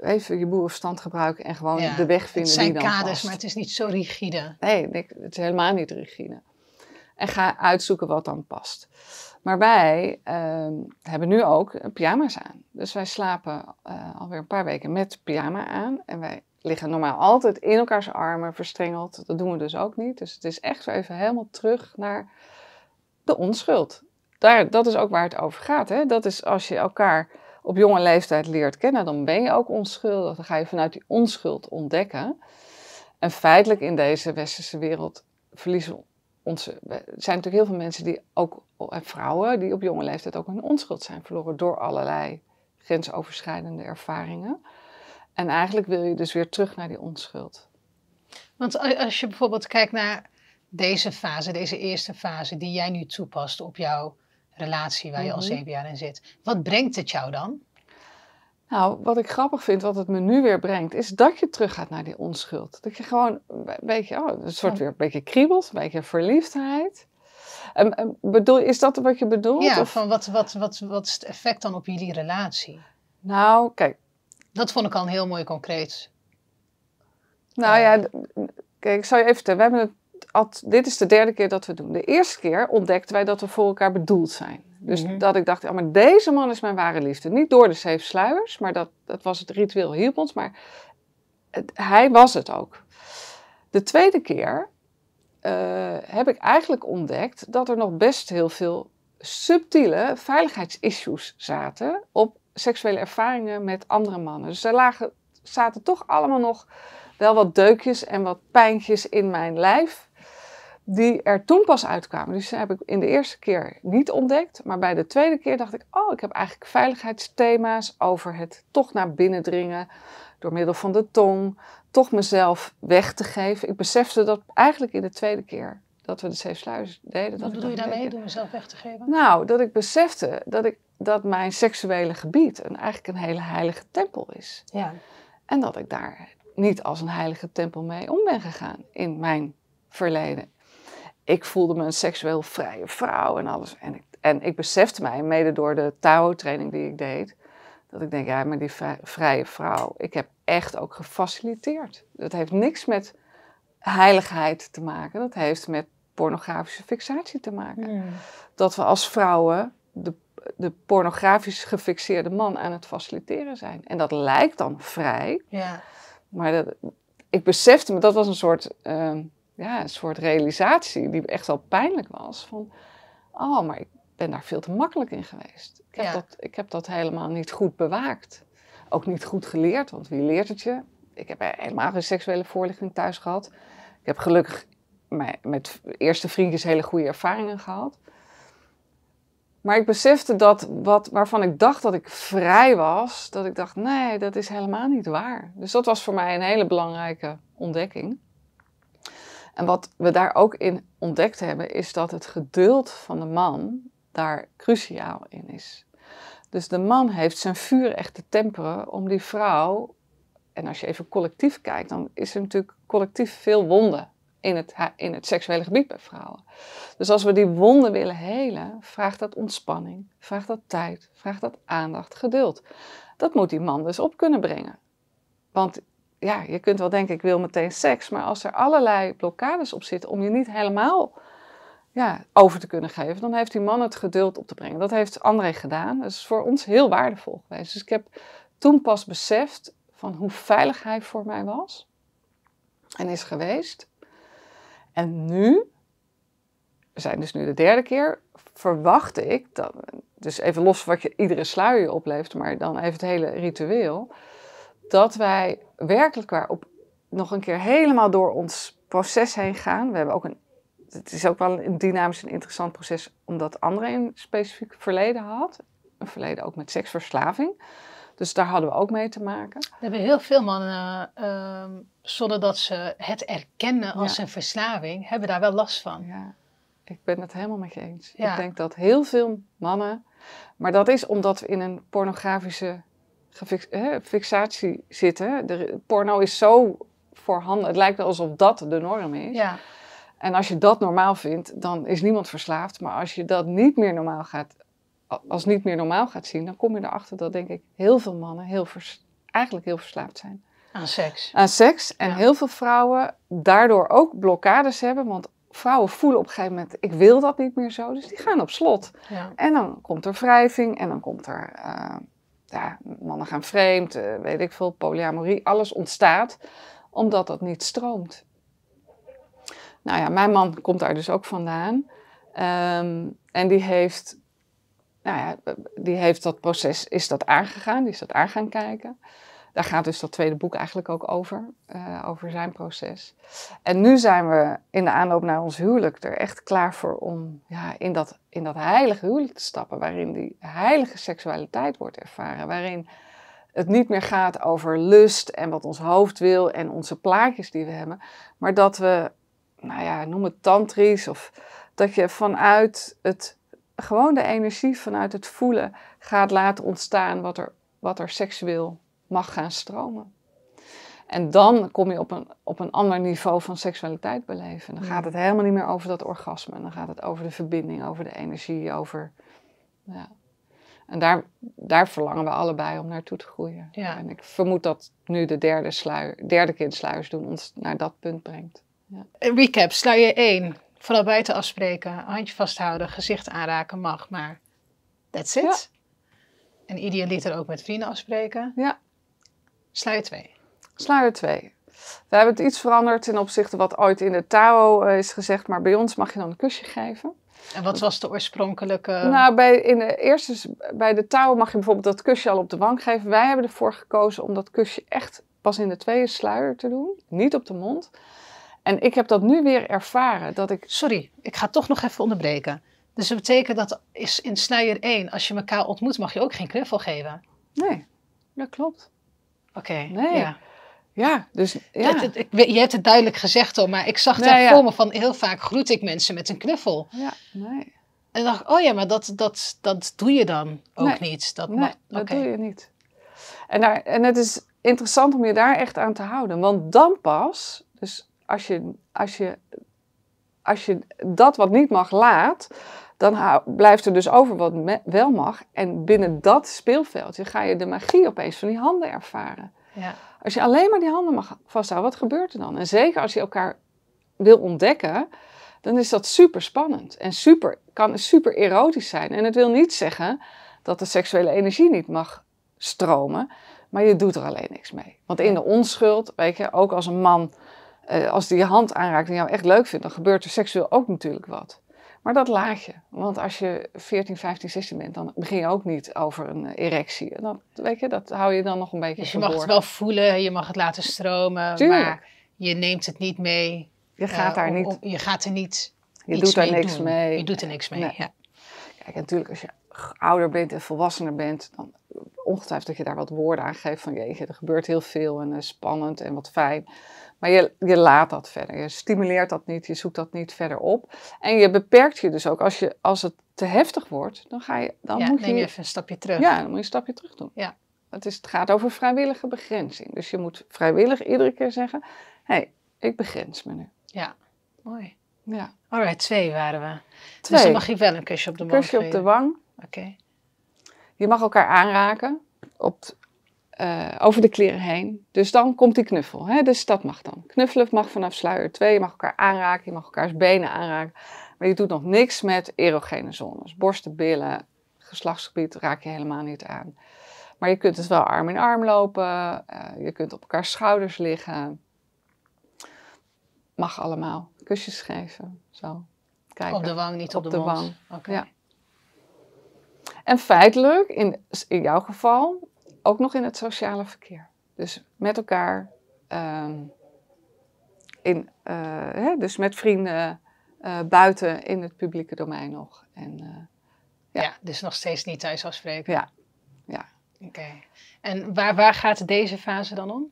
even je boerenverstand gebruiken en gewoon de weg vinden het zijn die dan kaders, maar het is niet zo rigide. Nee, het is helemaal niet rigide. En ga uitzoeken wat dan past. Maar wij ehm, hebben nu ook pyjama's aan. Dus wij slapen uh, alweer een paar weken met pyjama aan. En wij liggen normaal altijd in elkaars armen, verstrengeld. Dat doen we dus ook niet. Dus het is echt zo even helemaal terug naar de onschuld. Daar, dat is ook waar het over gaat. Hè? Dat is als je elkaar op jonge leeftijd leert kennen, dan ben je ook onschuldig. Dan ga je vanuit die onschuld ontdekken. En feitelijk in deze westerse wereld verliezen onze, er zijn natuurlijk heel veel mensen die ook, vrouwen, die op jonge leeftijd ook hun onschuld zijn verloren door allerlei grensoverschrijdende ervaringen. En eigenlijk wil je dus weer terug naar die onschuld. Want als je bijvoorbeeld kijkt naar deze fase, deze eerste fase die jij nu toepast op jouw relatie waar je al zeven jaar in zit, wat brengt het jou dan? Nou, wat ik grappig vind, wat het me nu weer brengt, is dat je terug gaat naar die onschuld. Dat je gewoon een beetje, oh, een soort weer een beetje kriebels, een beetje verliefdheid. Ehm, ehm, bedoel, is dat wat je bedoelt? Ja, of? van wat, wat, wat, wat is het effect dan op jullie relatie? Nou, kijk. Dat vond ik al heel mooi concreet. Nou ja, eh. kijk, ik zou je even vertellen. We hebben het, dit is de derde keer dat we doen. De eerste keer ontdekten wij dat we voor elkaar bedoeld zijn. Dus mhm. dat ik dacht, oh, maar deze man is mijn ware liefde. Niet door de zeven sluiers, maar dat, dat was het ritueel hielp ons. Maar hij was het ook. De tweede keer eh, heb ik eigenlijk ontdekt dat er nog best heel veel subtiele veiligheidsissues zaten op seksuele ervaringen met andere mannen. Dus er lagen, zaten toch allemaal nog wel wat deukjes en wat pijntjes in mijn lijf die er toen pas uitkwamen. Dus die heb ik in de eerste keer niet ontdekt. Maar bij de tweede keer dacht ik, oh, ik heb eigenlijk veiligheidsthema's over het toch naar binnen dringen door middel van de tong, toch mezelf weg te geven. Ik besefte dat eigenlijk in de tweede keer dat we de sluis deden. Wat bedoel je daarmee, door mezelf weg te geven? Nou, dat ik besefte dat, ik, dat mijn seksuele gebied een, eigenlijk een hele heilige tempel is. Ja. En dat ik daar niet als een heilige tempel mee om ben gegaan in mijn verleden ik voelde me een seksueel vrije vrouw en alles. En ik, en ik besefte mij, mede door de Tao-training die ik deed, dat ik denk, ja, maar die vrije vrouw, ik heb echt ook gefaciliteerd. Dat heeft niks met heiligheid te maken, dat heeft met pornografische fixatie te maken. Dat we als vrouwen de, de pornografisch gefixeerde man aan het faciliteren zijn. En dat lijkt dan vrij, ja. maar dat, ik besefte me, dat was een soort. Ehm, ja, een soort realisatie die echt wel pijnlijk was. Van, oh, maar ik ben daar veel te makkelijk in geweest. Ik heb, dat, ik heb dat helemaal niet goed bewaakt. Ook niet goed geleerd, want wie leert het je? Ik heb helemaal geen seksuele voorlichting thuis gehad. Ik heb gelukkig met eerste vriendjes hele goede ervaringen gehad. Maar ik besefte dat wat, waarvan ik dacht dat ik vrij was, dat ik dacht, nee, dat is helemaal niet waar. Dus dat was voor mij een hele belangrijke ontdekking. En wat we daar ook in ontdekt hebben, is dat het geduld van de man daar cruciaal in is. Dus de man heeft zijn vuur echt te temperen om die vrouw. En als je even collectief kijkt, dan is er natuurlijk collectief veel wonden in het, in het seksuele gebied bij vrouwen. Dus als we die wonden willen helen, vraagt dat ontspanning, vraagt dat tijd, vraagt dat aandacht, geduld. Dat moet die man dus op kunnen brengen. Want ja, je kunt wel denken, ik wil meteen seks. Maar als er allerlei blokkades op zitten om je niet helemaal ja, over te kunnen geven, dan heeft die man het geduld op te brengen. Dat heeft André gedaan. Dat is voor ons heel waardevol geweest. Dus ik heb toen pas beseft van hoe veilig hij voor mij was en is geweest. En nu, we zijn dus nu de derde keer, verwacht ik, dat, dus even los van wat je iedere sluier oplevert, maar dan even het hele ritueel dat wij werkelijk waarop nog een keer helemaal door ons proces heen gaan. We hebben ook een, het is ook wel een dynamisch en interessant proces, omdat anderen een specifiek verleden had. Een verleden ook met seksverslaving. Dus daar hadden we ook mee te maken. We hebben heel veel mannen, uh, zonder dat ze het erkennen als een verslaving, hebben daar wel last van. Ja, ik ben het helemaal met je eens. Ik denk dat heel veel mannen, maar dat is omdat we in een pornografische fixatie zitten. De, porno is zo voorhanden. Het lijkt wel alsof dat de norm is. Ja. En als je dat normaal vindt, dan is niemand verslaafd. Maar als je dat niet meer normaal gaat, als niet meer normaal gaat zien, dan kom je erachter dat denk ik heel veel mannen heel eigenlijk heel verslaafd zijn. Aan seks. Aan seks. En heel veel vrouwen daardoor ook blokkades hebben. Want vrouwen voelen op een gegeven moment, ik wil dat niet meer zo. Dus die gaan op slot. Ja. En dan komt er wrijving en dan komt er eh, mannen gaan vreemd, eh, weet ik veel, polyamorie, alles ontstaat omdat dat niet stroomt. Nou ja, mijn man komt daar dus ook vandaan. Ehm, en die heeft, nou ja, die heeft dat proces, is dat aangegaan, die is dat aan gaan kijken daar gaat dus dat tweede boek eigenlijk ook over, eh, over zijn proces. En nu zijn we in de aanloop naar ons huwelijk er echt klaar voor om ja, in, dat, in dat heilige huwelijk te stappen, waarin die heilige seksualiteit wordt ervaren, waarin het niet meer gaat over lust en wat ons hoofd wil en onze plaatjes die we hebben, maar dat we, nou ja, noem het tantrisch of dat je vanuit het, gewoon de energie vanuit het voelen gaat laten ontstaan wat er, wat er seksueel mag gaan stromen. En dan kom je op een, op een ander niveau van seksualiteit beleven. Dan gaat het helemaal niet meer over dat orgasme. Dan gaat het over de verbinding, over de energie, over. Ja. En daar, daar verlangen we allebei om naartoe te groeien. Ja. En ik vermoed dat nu de derde, derde kind sluis doen ons naar dat punt brengt. Ja. Eh, recap, sluier 1. Vooral buiten afspreken, handje vasthouden, gezicht aanraken mag, maar that's it. Ja. En idealiter ook met vrienden afspreken. Ja. Sluier 2. Sluier 2. We hebben het iets veranderd ten opzichte wat ooit in de Tao eh, is gezegd, maar bij ons mag je dan een kusje geven. En wat was de oorspronkelijke. Nou, bij, in de eerste, bij de Tao mag je bijvoorbeeld dat kusje al op de wang geven. Wij hebben ervoor gekozen om dat kusje echt pas in de tweede sluier te doen, niet op de mond. En ik heb dat nu weer ervaren dat ik. Sorry, ik ga toch nog even onderbreken. Dus dat betekent dat is in sluier 1, als je elkaar ontmoet, mag je ook geen knuffel geven. Nee, dat klopt. Oké. nee. Ja. Ja, dus ja. je hebt het duidelijk gezegd al, maar ik zag daar voor me van heel vaak groet ik mensen met een knuffel. Ja, nee. En dacht, oh ja, maar dat, dat, dat doe je dan ook nee, niet. Dat, nee, dat doe je niet. En, daar, en het is interessant om je daar echt aan te houden. Want dan pas, dus als je, als je, als je dat wat niet mag laat, dan blijft er dus over wat wel mag. En binnen dat speelveldje ga je de magie opeens van die handen ervaren. Ja. Als je alleen maar die handen mag vasthouden, wat gebeurt er dan? En zeker als je elkaar wil ontdekken, dan is dat super spannend. En super, kan super erotisch zijn. En het wil niet zeggen dat de seksuele energie niet mag stromen, maar je doet er alleen niks mee. Want in de onschuld, weet je, ook als een man, eh, als die je hand aanraakt en jou echt leuk vindt, dan gebeurt er seksueel ook natuurlijk wat. Maar dat laat je. Want als je 14, 15, 16 bent, dan begin je ook niet over een erectie. Dat, weet je, dat hou je dan nog een beetje Dus je mag het wel voelen, je mag het laten stromen. Maar je neemt het niet mee. Je gaat, eh, daar niet, je gaat er niet je doet daar niks mee. Je doet er niks mee, ja. Kijk, natuurlijk als je ouder bent en volwassener bent, dan ongetwijfeld dat je daar wat woorden aan geeft van jeetje, er gebeurt heel veel en uh, spannend en wat fijn. Maar je, je laat dat verder. Je stimuleert dat niet, je zoekt dat niet verder op. En je beperkt je dus ook. Als, je, als het te heftig wordt, dan, ga je, dan moet neem je, even een stapje terug. Ja, dan moet je een stapje terug doen. Ja. Het, is, het gaat over vrijwillige begrenzing. Dus je moet vrijwillig iedere keer zeggen: hé, hey, ik begrens me nu. Ja, mooi. Ja. Alright, twee waren we. Dus twee. Dus dan mag je wel een kusje op de wang. Kusje op de wang. Oké. Je mag elkaar aanraken op, eh, over de kleren heen. Dus dan komt die knuffel. Hè? Dus dat mag dan. Knuffelen mag vanaf sluier 2. Je mag elkaar aanraken, je mag elkaars benen aanraken. Maar je doet nog niks met erogene zones. Borsten, billen, geslachtsgebied raak je helemaal niet aan. Maar je kunt het wel arm in arm lopen. Eh, je kunt op elkaars schouders liggen. Mag allemaal. Kusjes geven. Zo. Kijken. Op de wang, niet op, op de, de wang. Ja. En feitelijk, in, in jouw geval, ook nog in het sociale verkeer. Dus met elkaar, ehm, in, eh, hè, dus met vrienden eh, buiten in het publieke domein nog. En, eh, ja. ja. dus nog steeds niet thuis afspreken. Ja. ja. Oké. En waar, waar gaat deze fase dan om?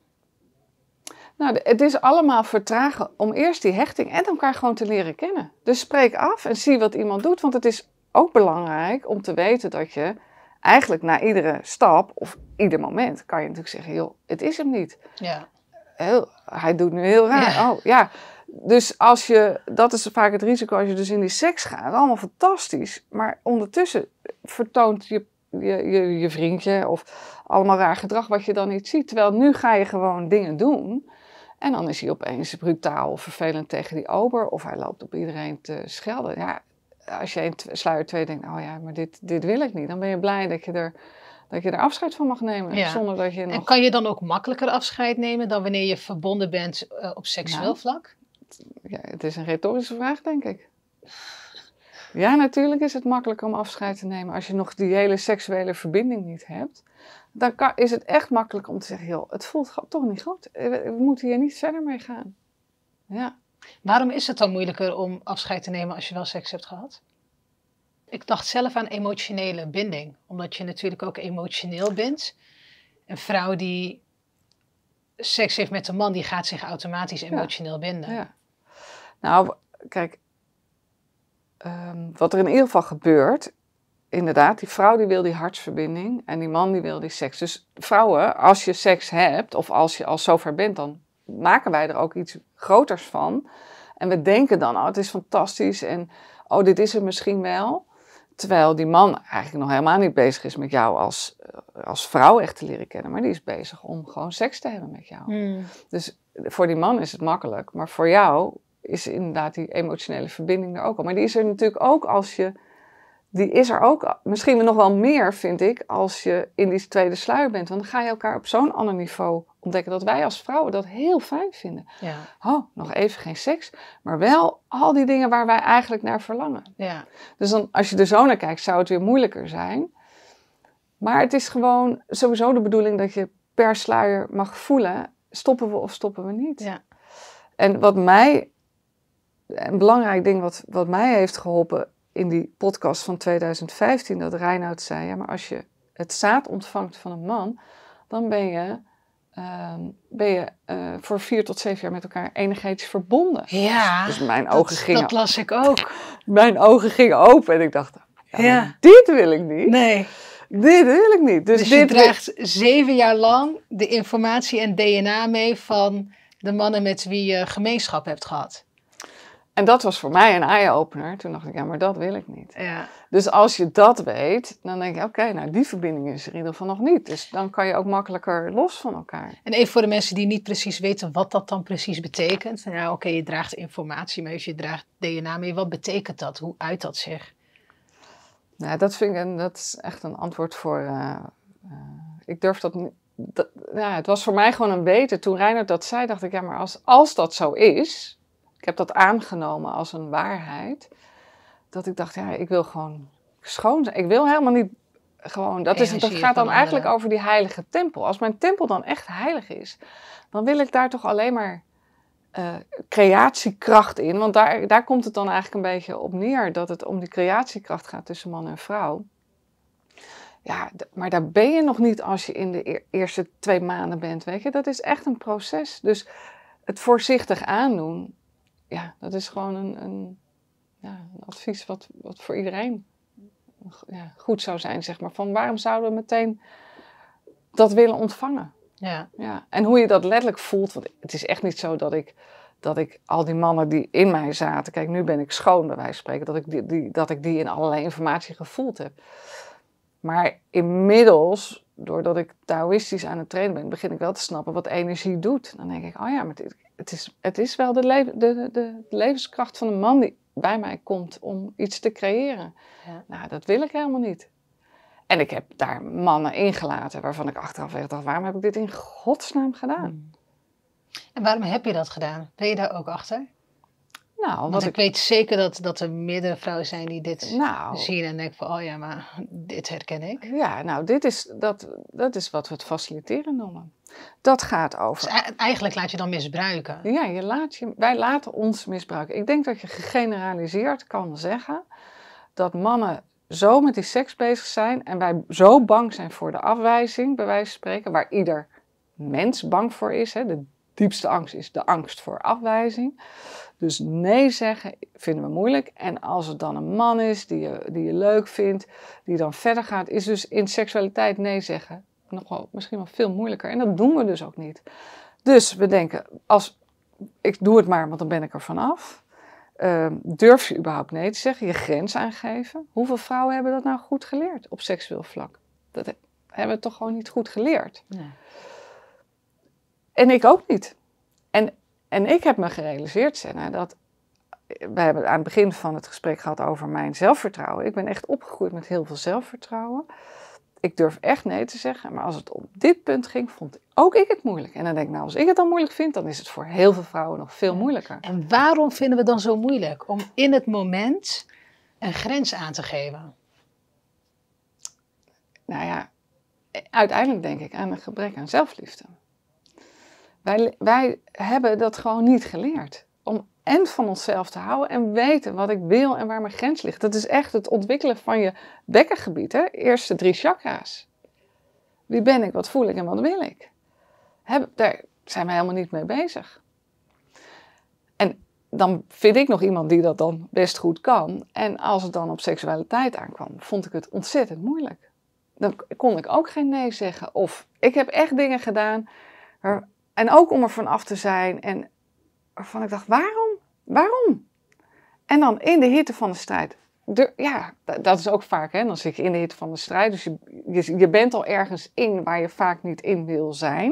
Nou, het is allemaal vertragen om eerst die hechting en elkaar gewoon te leren kennen. Dus spreek af en zie wat iemand doet, want het is ook belangrijk om te weten dat je eigenlijk na iedere stap of ieder moment kan je natuurlijk zeggen, heel, het is hem niet. Ja. Heel, hij doet nu heel raar. Oh, ja. Dus als je, dat is vaak het risico als je dus in die seks gaat. Allemaal fantastisch. Maar ondertussen vertoont je, je, je, je vriendje of allemaal raar gedrag wat je dan niet ziet. Terwijl nu ga je gewoon dingen doen. En dan is hij opeens brutaal of vervelend tegen die ober. Of hij loopt op iedereen te schelden. Ja, als je in sluier twee denkt, oh ja, maar dit, dit wil ik niet, dan ben je blij dat je er, dat je er afscheid van mag nemen. Zonder dat je nog... En kan je dan ook makkelijker afscheid nemen dan wanneer je verbonden bent eh, op seksueel nou. vlak? Ja, het is een retorische vraag, denk ik. Ja, natuurlijk is het makkelijker om afscheid te nemen als je nog die hele seksuele verbinding niet hebt. Dan is het echt makkelijk om te zeggen, joh, het voelt toch niet goed. Eh, we, we moeten hier niet verder mee gaan. Ja. Waarom is het dan moeilijker om afscheid te nemen als je wel seks hebt gehad? Ik dacht zelf aan emotionele binding, omdat je natuurlijk ook emotioneel bent. Een vrouw die seks heeft met een man, die gaat zich automatisch emotioneel binden. Ja. Nou, kijk, ehm, wat er in ieder geval gebeurt, inderdaad, die vrouw die wil die hartsverbinding en die man die wil die seks. Dus vrouwen, als je seks hebt of als je al zover bent, dan maken wij er ook iets groters van. En we denken dan, oh, het is fantastisch en oh, dit is het misschien wel. Terwijl die man eigenlijk nog helemaal niet bezig is met jou als, eh, als vrouw echt te leren kennen. Maar die is bezig om gewoon seks te hebben met jou. Hmm. Dus voor die man is het makkelijk. Maar voor jou is inderdaad die emotionele verbinding er ook al. Maar die is er natuurlijk ook als je die is er ook misschien nog wel meer, vind ik, als je in die tweede sluier bent. Want dan ga je elkaar op zo'n ander niveau ontdekken dat wij als vrouwen dat heel fijn vinden. Ja. Oh, nog even geen seks, maar wel al die dingen waar wij eigenlijk naar verlangen. Ja. Dus dan, als je er zo naar kijkt, zou het weer moeilijker zijn. Maar het is gewoon sowieso de bedoeling dat je per sluier mag voelen: stoppen we of stoppen we niet? Ja. En wat mij, een belangrijk ding wat, wat mij heeft geholpen, in die podcast van 2015 dat Reinoud zei: ja, maar als je het zaad ontvangt van een man, dan ben je, ehm, ben je eh, voor vier tot zeven jaar met elkaar enigheids verbonden. Ja, dus, mijn ogen dat, gingen. Dat las ik ook. Mijn ogen gingen open en ik dacht: ja, dit wil ik niet. Nee. Dit wil ik niet. Dus, dus dit je draagt zeven jaar lang de informatie en DNA mee van de mannen met wie je gemeenschap hebt gehad. En dat was voor mij een eye-opener. Toen dacht ik, ja, maar dat wil ik niet. Ja. Dus als je dat weet, dan denk je, oké, nou die verbinding is er in ieder geval nog niet. Dus dan kan je ook makkelijker los van elkaar. En even voor de mensen die niet precies weten wat dat dan precies betekent. Nou, oké, je draagt informatie mee, je draagt DNA mee. Wat betekent dat? Hoe uit dat zich? Nou, dat vind ik, dat is echt een antwoord voor. Eh, eh, ik durf dat niet. Dat, het was voor mij gewoon een weten. Toen Reinhard dat zei, dacht ik, ja, maar als, als dat zo is, ik heb dat aangenomen als een waarheid. Dat ik dacht, ja, ik wil gewoon schoon zijn. Ik wil helemaal niet gewoon. Dat, is, dat gaat dan eigenlijk over die heilige tempel. Als mijn tempel dan echt heilig is, dan wil ik daar toch alleen maar eh, creatiekracht in. Want daar, daar komt het dan eigenlijk een beetje op neer dat het om die creatiekracht gaat tussen man en vrouw. Ja, maar daar ben je nog niet als je in de eerste twee maanden bent, weet je. Dat is echt een proces. Dus het voorzichtig aandoen ja, dat is gewoon een, een, ja, een advies wat, wat voor iedereen ja, goed zou zijn, zeg maar. Van waarom zouden we meteen dat willen ontvangen? Ja. ja. En hoe je dat letterlijk voelt, want het is echt niet zo dat ik, dat ik al die mannen die in mij zaten, kijk, nu ben ik schoon bij wijze van spreken, dat ik die, dat ik die in allerlei informatie gevoeld heb. Maar inmiddels, doordat ik Taoïstisch aan het trainen ben, begin ik wel te snappen wat energie doet. Dan denk ik, oh ja, maar dit, het is, het is wel de, de, de, levenskracht van een man die bij mij komt om iets te creëren. Ja. Nou, dat wil ik helemaal niet. En ik heb daar mannen ingelaten waarvan ik achteraf echt dacht, waarom heb ik dit in godsnaam gedaan? Hmm. En waarom heb je dat gedaan? Ben je daar ook achter? Nou, wat Want ik, weet zeker dat, dat er meerdere vrouwen zijn die dit nou, zien en denken van, oh ja, maar dit herken ik. Ja, nou, dit is, dat, dat is wat we het faciliteren noemen. Dat gaat over. Dus e-, eigenlijk laat je dan misbruiken. Ja, je laat je, wij laten ons misbruiken. Ik denk dat je gegeneraliseerd kan zeggen dat mannen zo met die seks bezig zijn en wij zo bang zijn voor de afwijzing, bij wijze van spreken, waar ieder mens bang voor is. Hè, de diepste angst is de angst voor afwijzing. Dus nee zeggen vinden we moeilijk. En als het dan een man is die je, die je leuk vindt, die dan verder gaat, is dus in seksualiteit nee zeggen nog wel, misschien wel veel moeilijker. En dat doen we dus ook niet. Dus we denken, als, ik doe het maar, want dan ben ik er vanaf. Ehm, durf je überhaupt nee te zeggen? Je grens aangeven? Hoeveel vrouwen hebben dat nou goed geleerd op seksueel vlak? Dat hebben we toch gewoon niet goed geleerd. Nee. En ik ook niet. En en ik heb me gerealiseerd, Senna, dat eh, we hebben aan het begin van het gesprek gehad over mijn zelfvertrouwen. Ik ben echt opgegroeid met heel veel zelfvertrouwen. Ik durf echt nee te zeggen, maar als het om dit punt ging, vond ook ik het moeilijk. En dan denk ik, nou, als ik het dan moeilijk vind, dan is het voor heel veel vrouwen nog veel moeilijker. En waarom vinden we dan zo moeilijk om in het moment een grens aan te geven? Nou ja, uiteindelijk denk ik aan een gebrek aan zelfliefde. Wij, wij hebben dat gewoon niet geleerd. Om en van onszelf te houden en weten wat ik wil en waar mijn grens ligt. Dat is echt het ontwikkelen van je bekkengebied, hè? eerste drie chakra's. Wie ben ik, wat voel ik en wat wil ik? Heb, daar zijn we helemaal niet mee bezig. En dan vind ik nog iemand die dat dan best goed kan. En als het dan op seksualiteit aankwam, vond ik het ontzettend moeilijk. Dan kon ik ook geen nee zeggen. Of ik heb echt dingen gedaan en ook om er van af te zijn. En waarvan ik dacht, waarom? Waarom? En dan in de hitte van de strijd. De, ja, dat is ook vaak, hè? dan zit je in de hitte van de strijd. Dus je, je, bent al ergens in waar je vaak niet in wil zijn.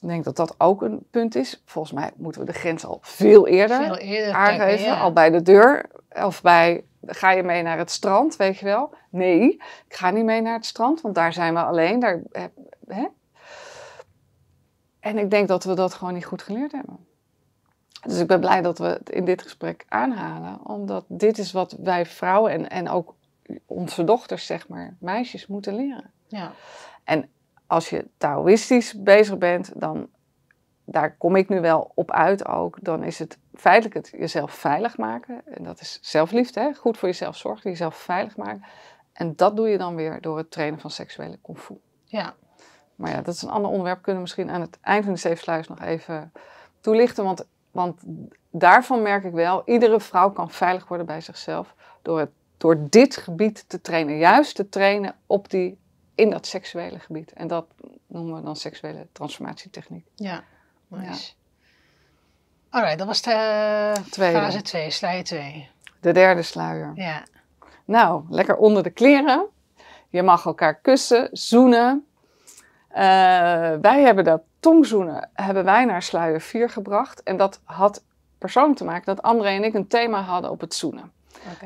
Ik denk dat dat ook een punt is. Volgens mij moeten we de grens al veel eerder, veel eerder aangeven. Al bij de deur. Of bij, ga je mee naar het strand, weet je wel? Nee, ik ga niet mee naar het strand, want daar zijn we alleen. Daar, hè, en ik denk dat we dat gewoon niet goed geleerd hebben. Dus ik ben blij dat we het in dit gesprek aanhalen, omdat dit is wat wij vrouwen en, en ook onze dochters, zeg maar, meisjes moeten leren. Ja. En als je Taoïstisch bezig bent, dan, daar kom ik nu wel op uit ook, dan is het feitelijk het jezelf veilig maken. En dat is zelfliefde, goed voor jezelf zorgen, jezelf veilig maken. En dat doe je dan weer door het trainen van seksuele kung fu. Ja, maar ja, dat is een ander onderwerp. Kunnen we misschien aan het eind van de zeefsluis nog even toelichten. Want, want daarvan merk ik wel, iedere vrouw kan veilig worden bij zichzelf door, het, door dit gebied te trainen. Juist te trainen op die, in dat seksuele gebied. En dat noemen we dan seksuele transformatietechniek. Ja, nice. Alright, dat was de eh, Tweede. fase 2, sluier 2. De derde sluier. Ja. Nou, lekker onder de kleren. Je mag elkaar kussen, zoenen. Eh, wij hebben dat tongzoenen hebben wij naar sluier 4 gebracht. En dat had persoonlijk te maken dat André en ik een thema hadden op het zoenen.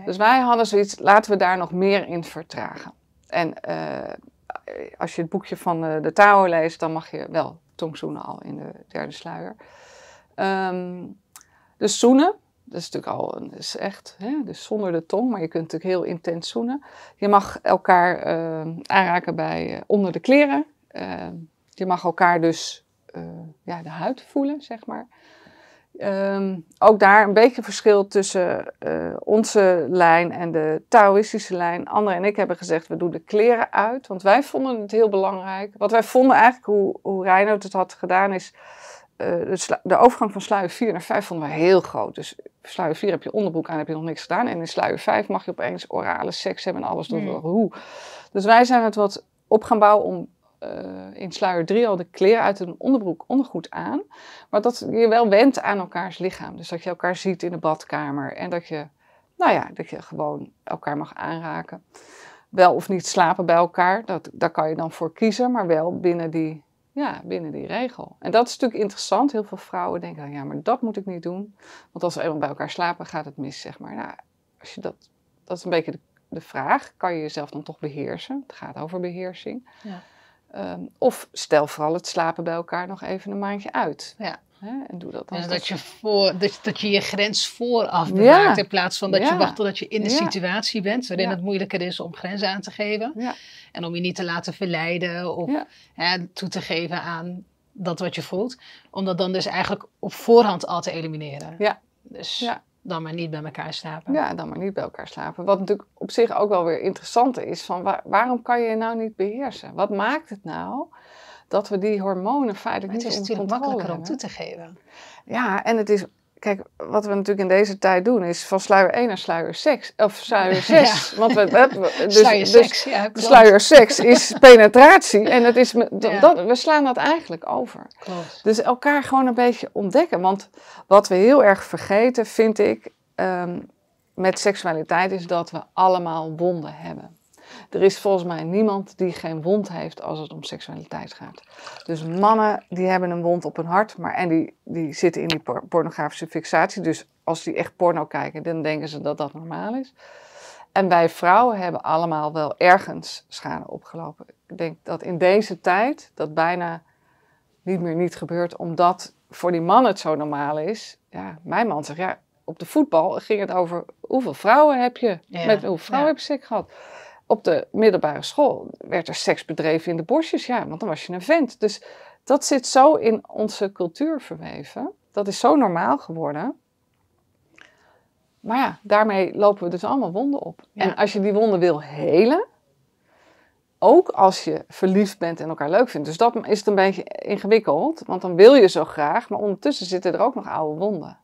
Dus wij hadden zoiets, laten we daar nog meer in vertragen. En eh, als je het boekje van de, de Tao leest, dan mag je wel tongzoenen al in de derde sluier. Um, dus zoenen, dat is natuurlijk al een, is echt, hè, dus zonder de tong, maar je kunt natuurlijk heel intens zoenen. Je mag elkaar eh, aanraken bij onder de kleren. Ehm, je mag elkaar dus eh, ja, de huid voelen, zeg maar. Ehm, ook daar een beetje verschil tussen eh, onze lijn en de Taoïstische lijn. André en ik hebben gezegd, we doen de kleren uit, want wij vonden het heel belangrijk. Wat wij vonden eigenlijk, hoe, hoe het had gedaan, is eh, de, de, overgang van sluier 4 naar 5 vonden we heel groot. Dus sluier 4 heb je onderbroek aan, heb je nog niks gedaan. En in sluier 5 mag je opeens orale seks hebben en alles. Mm. hoe. Dus wij zijn het wat op gaan bouwen om eh, in sluier 3 al de kleren uit een onderbroek, ondergoed aan. Maar dat je wel wendt aan elkaars lichaam. Dus dat je elkaar ziet in de badkamer en dat je, nou ja, dat je gewoon elkaar mag aanraken. Wel of niet slapen bij elkaar, dat, daar kan je dan voor kiezen, maar wel binnen die, ja, binnen die regel. En dat is natuurlijk interessant. Heel veel vrouwen denken ja, maar dat moet ik niet doen. Want als we eenmaal bij elkaar slapen, gaat het mis, zeg maar. Nou, als je dat, dat is een beetje de, de vraag. Kan je jezelf dan toch beheersen? Het gaat over beheersing. Ja. Ehm, of stel vooral het slapen bij elkaar nog even een maandje uit. Ja. en doe dat dan. Ja, dus dat, je voor, dat, dat, je je grens vooraf bewaakt in plaats van dat je wacht totdat je in de situatie bent waarin het moeilijker is om grenzen aan te geven. En om je niet te laten verleiden of toe te geven aan dat wat je voelt. Om dat dan dus eigenlijk op voorhand al te elimineren. Ja. Dus ja dan maar niet bij elkaar slapen. Ja, dan maar niet bij elkaar slapen. Wat natuurlijk op zich ook wel weer interessant is, van waarom kan je nou niet beheersen? Wat maakt het nou dat we die hormonen feitelijk niet Het is natuurlijk makkelijker om toe te geven. Ja, en het is Kijk, wat we natuurlijk in deze tijd doen is van sluier 1 naar sluier 6. Of sluier 6. Want we, dus, sluier 6, dus Sluier 6 is penetratie. En dat is, we slaan dat eigenlijk over. Dus elkaar gewoon een beetje ontdekken. Want wat we heel erg vergeten, vind ik, ehm, met seksualiteit is dat we allemaal wonden hebben. Er is volgens mij niemand die geen wond heeft als het om seksualiteit gaat. Dus mannen die hebben een wond op hun hart, maar en die, die zitten in die pornografische fixatie. Dus als die echt porno kijken, dan denken ze dat dat normaal is. En wij vrouwen hebben allemaal wel ergens schade opgelopen. Ik denk dat in deze tijd dat bijna niet meer niet gebeurt, omdat voor die man het zo normaal is. Ja, mijn man zegt ja, op de voetbal ging het over hoeveel vrouwen heb je, met hoeveel vrouwen heb je seks gehad op de middelbare school werd er seks bedreven in de bosjes, ja, want dan was je een vent. Dus dat zit zo in onze cultuur verweven. Dat is zo normaal geworden. Maar ja, daarmee lopen we dus allemaal wonden op. En als je die wonden wil helen, ook als je verliefd bent en elkaar leuk vindt. Dus dat is het een beetje ingewikkeld, want dan wil je zo graag, maar ondertussen zitten er ook nog oude wonden.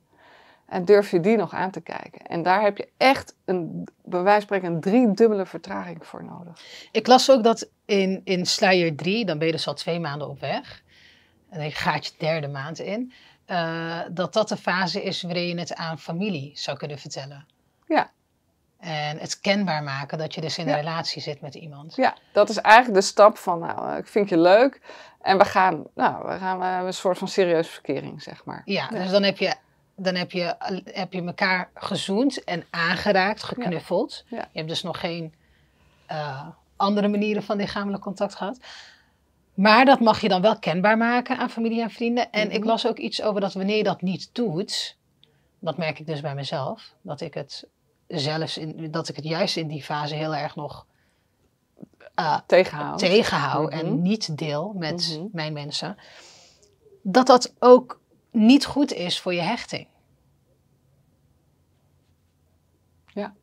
En durf je die nog aan te kijken? En daar heb je echt een, bij wijze van een driedubbele vertraging voor nodig. Ik las ook dat in, in Sluier 3, dan ben je dus al twee maanden op weg. En dan gaat je derde maand in. Eh, dat dat de fase is waarin je het aan familie zou kunnen vertellen. Ja. En het kenbaar maken dat je dus in een relatie zit met iemand. Ja, dat is eigenlijk de stap van, nou, eh, ik vind je leuk. En we gaan, nou, we gaan eh, een soort van serieuze verkering, zeg maar. ja, dus dan heb je dan heb je, heb je elkaar gezoend en aangeraakt, geknuffeld. Je hebt dus nog geen eh, andere manieren van lichamelijk contact gehad. Maar dat mag je dan wel kenbaar maken aan familie en vrienden. En ik mhm. las ook iets over dat wanneer je dat niet doet, dat merk ik dus bij mezelf, dat ik het zelfs in, dat ik het juist in die fase heel erg nog uh, tegenhoud, en mhm. niet deel met mhm. mijn mensen. Dat dat ook niet goed is voor je hechting. Ja.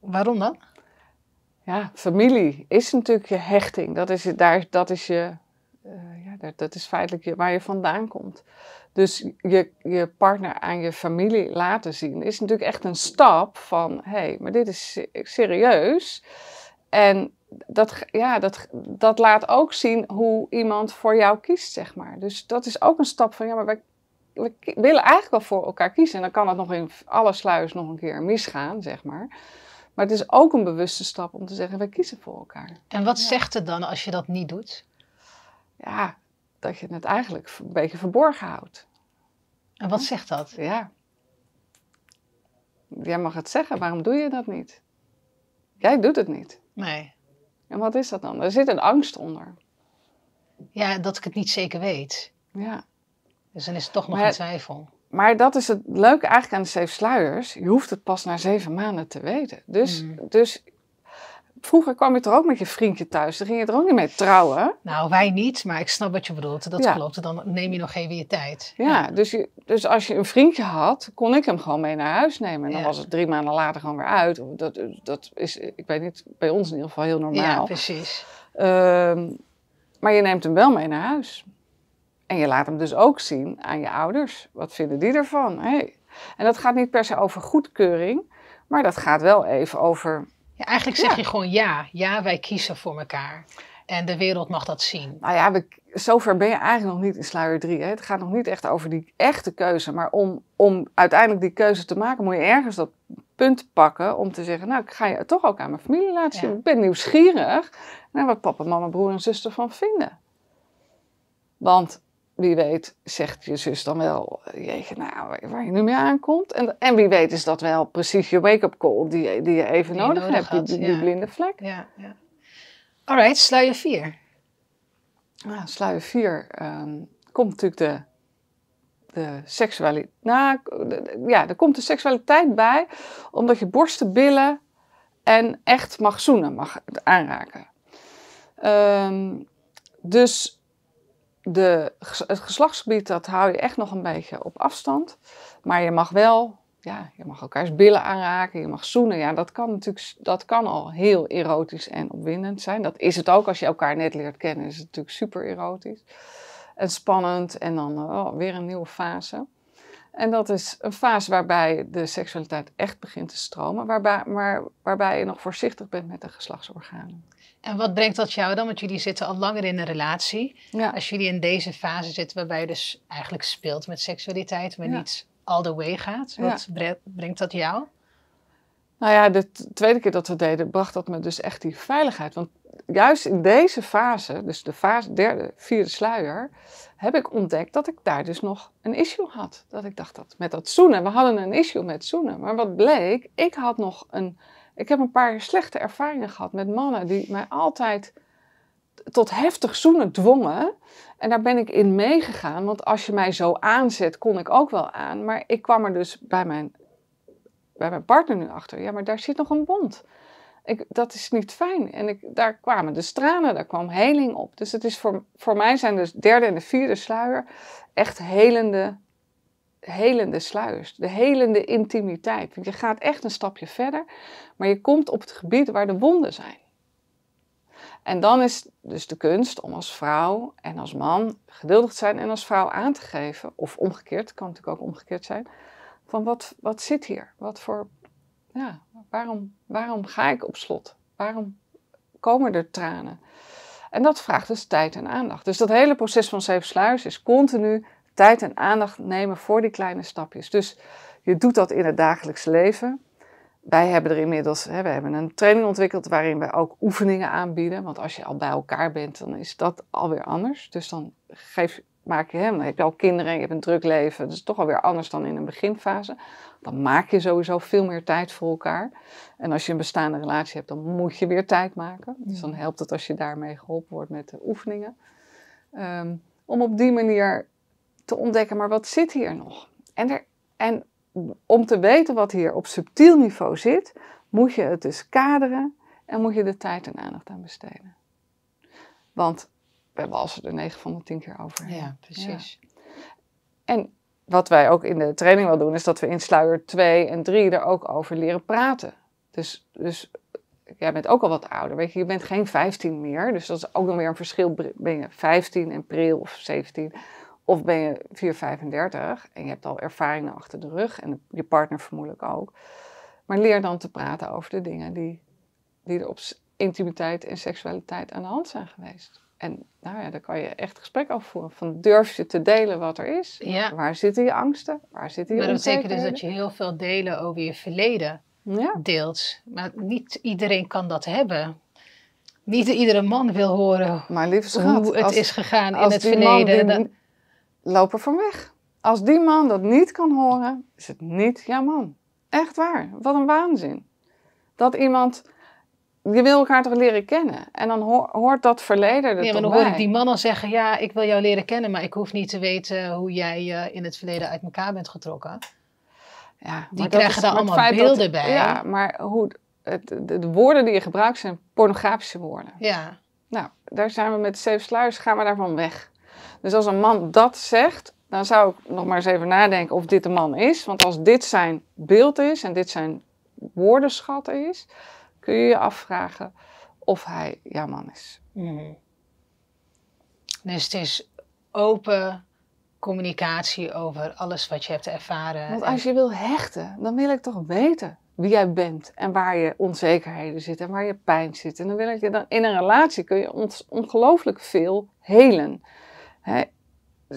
Waarom dan? Ja, familie is natuurlijk je hechting. Dat is, daar, dat is je, eh, ja, dat, is feitelijk waar je vandaan komt. Dus je, je partner aan je familie laten zien is natuurlijk echt een stap van: hé, hey, maar dit is serieus. En dat, ja, dat, dat laat ook zien hoe iemand voor jou kiest, zeg maar. Dus dat is ook een stap van, ja, maar wij, we willen eigenlijk wel voor elkaar kiezen. En dan kan het nog in alle sluis nog een keer misgaan, zeg maar. Maar het is ook een bewuste stap om te zeggen, wij kiezen voor elkaar. En wat zegt het dan als je dat niet doet? Ja, dat je het eigenlijk een beetje verborgen houdt. En wat zegt dat? Ja. Jij mag het zeggen, waarom doe je dat niet? Jij doet het niet. Nee. En wat is dat dan? Er zit een angst onder. Ja, dat ik het niet zeker weet. Ja. Dus dan is het toch nog een twijfel. Maar dat is het leuke eigenlijk aan de zeven sluiers. Je hoeft het pas na zeven maanden te weten. Dus, mm. dus vroeger kwam je er ook met je vriendje thuis. Dan ging je er ook niet mee trouwen. Nou, wij niet, maar ik snap wat je bedoelt. Dat ja. klopt. Dan neem je nog even je tijd. Ja, Dus, dus als je een vriendje had, kon ik hem gewoon mee naar huis nemen. En dan was het drie maanden later gewoon weer uit. Dat, dat is, ik weet niet, bij ons in ieder geval heel normaal. Ja, precies. Ehm, maar je neemt hem wel mee naar huis. En je laat hem dus ook zien aan je ouders. Wat vinden die ervan? En dat gaat niet per se over goedkeuring, maar dat gaat wel even over ja, eigenlijk zeg je gewoon ja. Ja, wij kiezen voor elkaar. En de wereld mag dat zien. Nou ja, we, zover ben je eigenlijk nog niet in sluier 3. Het gaat nog niet echt over die echte keuze. Maar om, om uiteindelijk die keuze te maken, moet je ergens dat punt pakken om te zeggen: Nou, ik ga je toch ook aan mijn familie laten zien. Ik ben nieuwsgierig naar wat papa, mama, broer en zuster van vinden. Want wie weet zegt je zus dan wel, eh, jeetje, nou, waar je nu mee aankomt. En, en wie weet is dat wel precies je wake-up call die, die je even nodig, hebt, had, die, die, blinde vlek. Ja, ja. Alright, sluier 4. Nou, sluier 4 um, ehm, komt natuurlijk de, de seksualiteit, nou, ja, er komt de seksualiteit bij, omdat je borsten, billen en echt mag zoenen, mag aanraken. Ehm, dus de, het geslachtsgebied, dat hou je echt nog een beetje op afstand. Maar je mag wel, ja, je mag elkaars billen aanraken, je mag zoenen. Ja, dat kan natuurlijk, dat kan al heel erotisch en opwindend zijn. Dat is het ook, als je elkaar net leert kennen, is het natuurlijk super erotisch. En spannend en dan oh, weer een nieuwe fase. En dat is een fase waarbij de seksualiteit echt begint te stromen, waarbij, maar waarbij je nog voorzichtig bent met de geslachtsorganen. En wat brengt dat jou dan? Want jullie zitten al langer in een relatie. Als jullie in deze fase zitten waarbij je dus eigenlijk speelt met seksualiteit, maar niet all the way gaat, wat brengt dat jou? Nou ja, de tweede keer dat we deden, bracht dat me dus echt die veiligheid. Want juist in deze fase, dus de fase derde, vierde sluier, heb ik ontdekt dat ik daar dus nog een issue had. Dat ik dacht dat met dat zoenen, we hadden een issue met zoenen. Maar wat bleek, ik had nog een ik heb een paar slechte ervaringen gehad met mannen die mij altijd tot heftig zoenen dwongen. En daar ben ik in meegegaan, want als je mij zo aanzet, kon ik ook wel aan. Maar ik kwam er dus bij mijn, bij mijn partner nu achter. Ja, maar daar zit nog een bond. Ik, dat is niet fijn. En ik, daar kwamen de stralen, daar kwam heling op. Dus het is voor, voor mij zijn de dus derde en de vierde sluier echt helende helende sluis, de helende intimiteit. Je gaat echt een stapje verder, maar je komt op het gebied waar de wonden zijn. En dan is dus de kunst om als vrouw en als man geduldig te zijn en als vrouw aan te geven, of omgekeerd, kan natuurlijk ook omgekeerd zijn, van wat, wat zit hier? Wat voor, ja, waarom, waarom ga ik op slot? Waarom komen er tranen? En dat vraagt dus tijd en aandacht. Dus dat hele proces van Sluis is continu tijd en aandacht nemen voor die kleine stapjes. Dus je doet dat in het dagelijks leven. Wij hebben er inmiddels hè, we hebben een training ontwikkeld waarin wij ook oefeningen aanbieden. Want als je al bij elkaar bent, dan is dat alweer anders. Dus dan geef, maak je, hè, dan heb je al kinderen, je hebt een druk leven. Dat is toch alweer anders dan in een beginfase. Dan maak je sowieso veel meer tijd voor elkaar. En als je een bestaande relatie hebt, dan moet je weer tijd maken. Dus dan helpt het als je daarmee geholpen wordt met de oefeningen. Ehm, om op die manier te ontdekken, maar wat zit hier nog? En, er, en om te weten wat hier op subtiel niveau zit, moet je het dus kaderen en moet je de tijd en aandacht aan besteden. Want we hebben ze er 9 van de 10 keer over. Ja, precies. En wat wij ook in de training wel doen, is dat we in sluier 2 en 3 er ook over leren praten. Dus, dus jij bent ook al wat ouder, weet je, je bent geen 15 meer. Dus dat is ook nog weer een verschil. Ben je 15 in pril of 17? Of ben je 435 en je hebt al ervaringen achter de rug en je partner vermoedelijk ook. Maar leer dan te praten over de dingen die, die er op intimiteit en seksualiteit aan de hand zijn geweest. En nou ja, daar kan je echt gesprek afvoeren voeren. Van durf je te delen wat er is? Ja. Waar zitten je angsten? Waar zitten je Maar dat betekent dus dat je heel veel delen over je verleden deelt. Maar niet iedereen kan dat hebben. Niet iedere man wil horen hoe het is gegaan in het verleden loop er van weg. Als die man dat niet kan horen, is het niet jouw man. Echt waar. Wat een waanzin. Dat iemand. Je wil elkaar toch leren kennen? En dan hoort dat verleden er Ja, maar dan hoor ik die man al zeggen: Ja, ik wil jou leren kennen, maar ik hoef niet te weten hoe jij eh, in het verleden uit elkaar bent getrokken. Ja, die krijgen daar allemaal beelden bij. Ja, maar hoe, het, de, woorden die je gebruikt zijn pornografische woorden. Ja. Nou, daar zijn we met Safe Sluis, gaan we daarvan weg. Dus als een man dat zegt, dan zou ik nog maar eens even nadenken of dit de man is. Want als dit zijn beeld is en dit zijn woordenschat is, kun je je afvragen of hij jouw man is. Mhm. Dus het is open communicatie over alles wat je hebt ervaren. Want als je wil hechten, dan wil ik toch weten wie jij bent en waar je onzekerheden zitten en waar je pijn zit. En dan wil ik je dan in een relatie kun je ons ongelooflijk veel helen. Hè,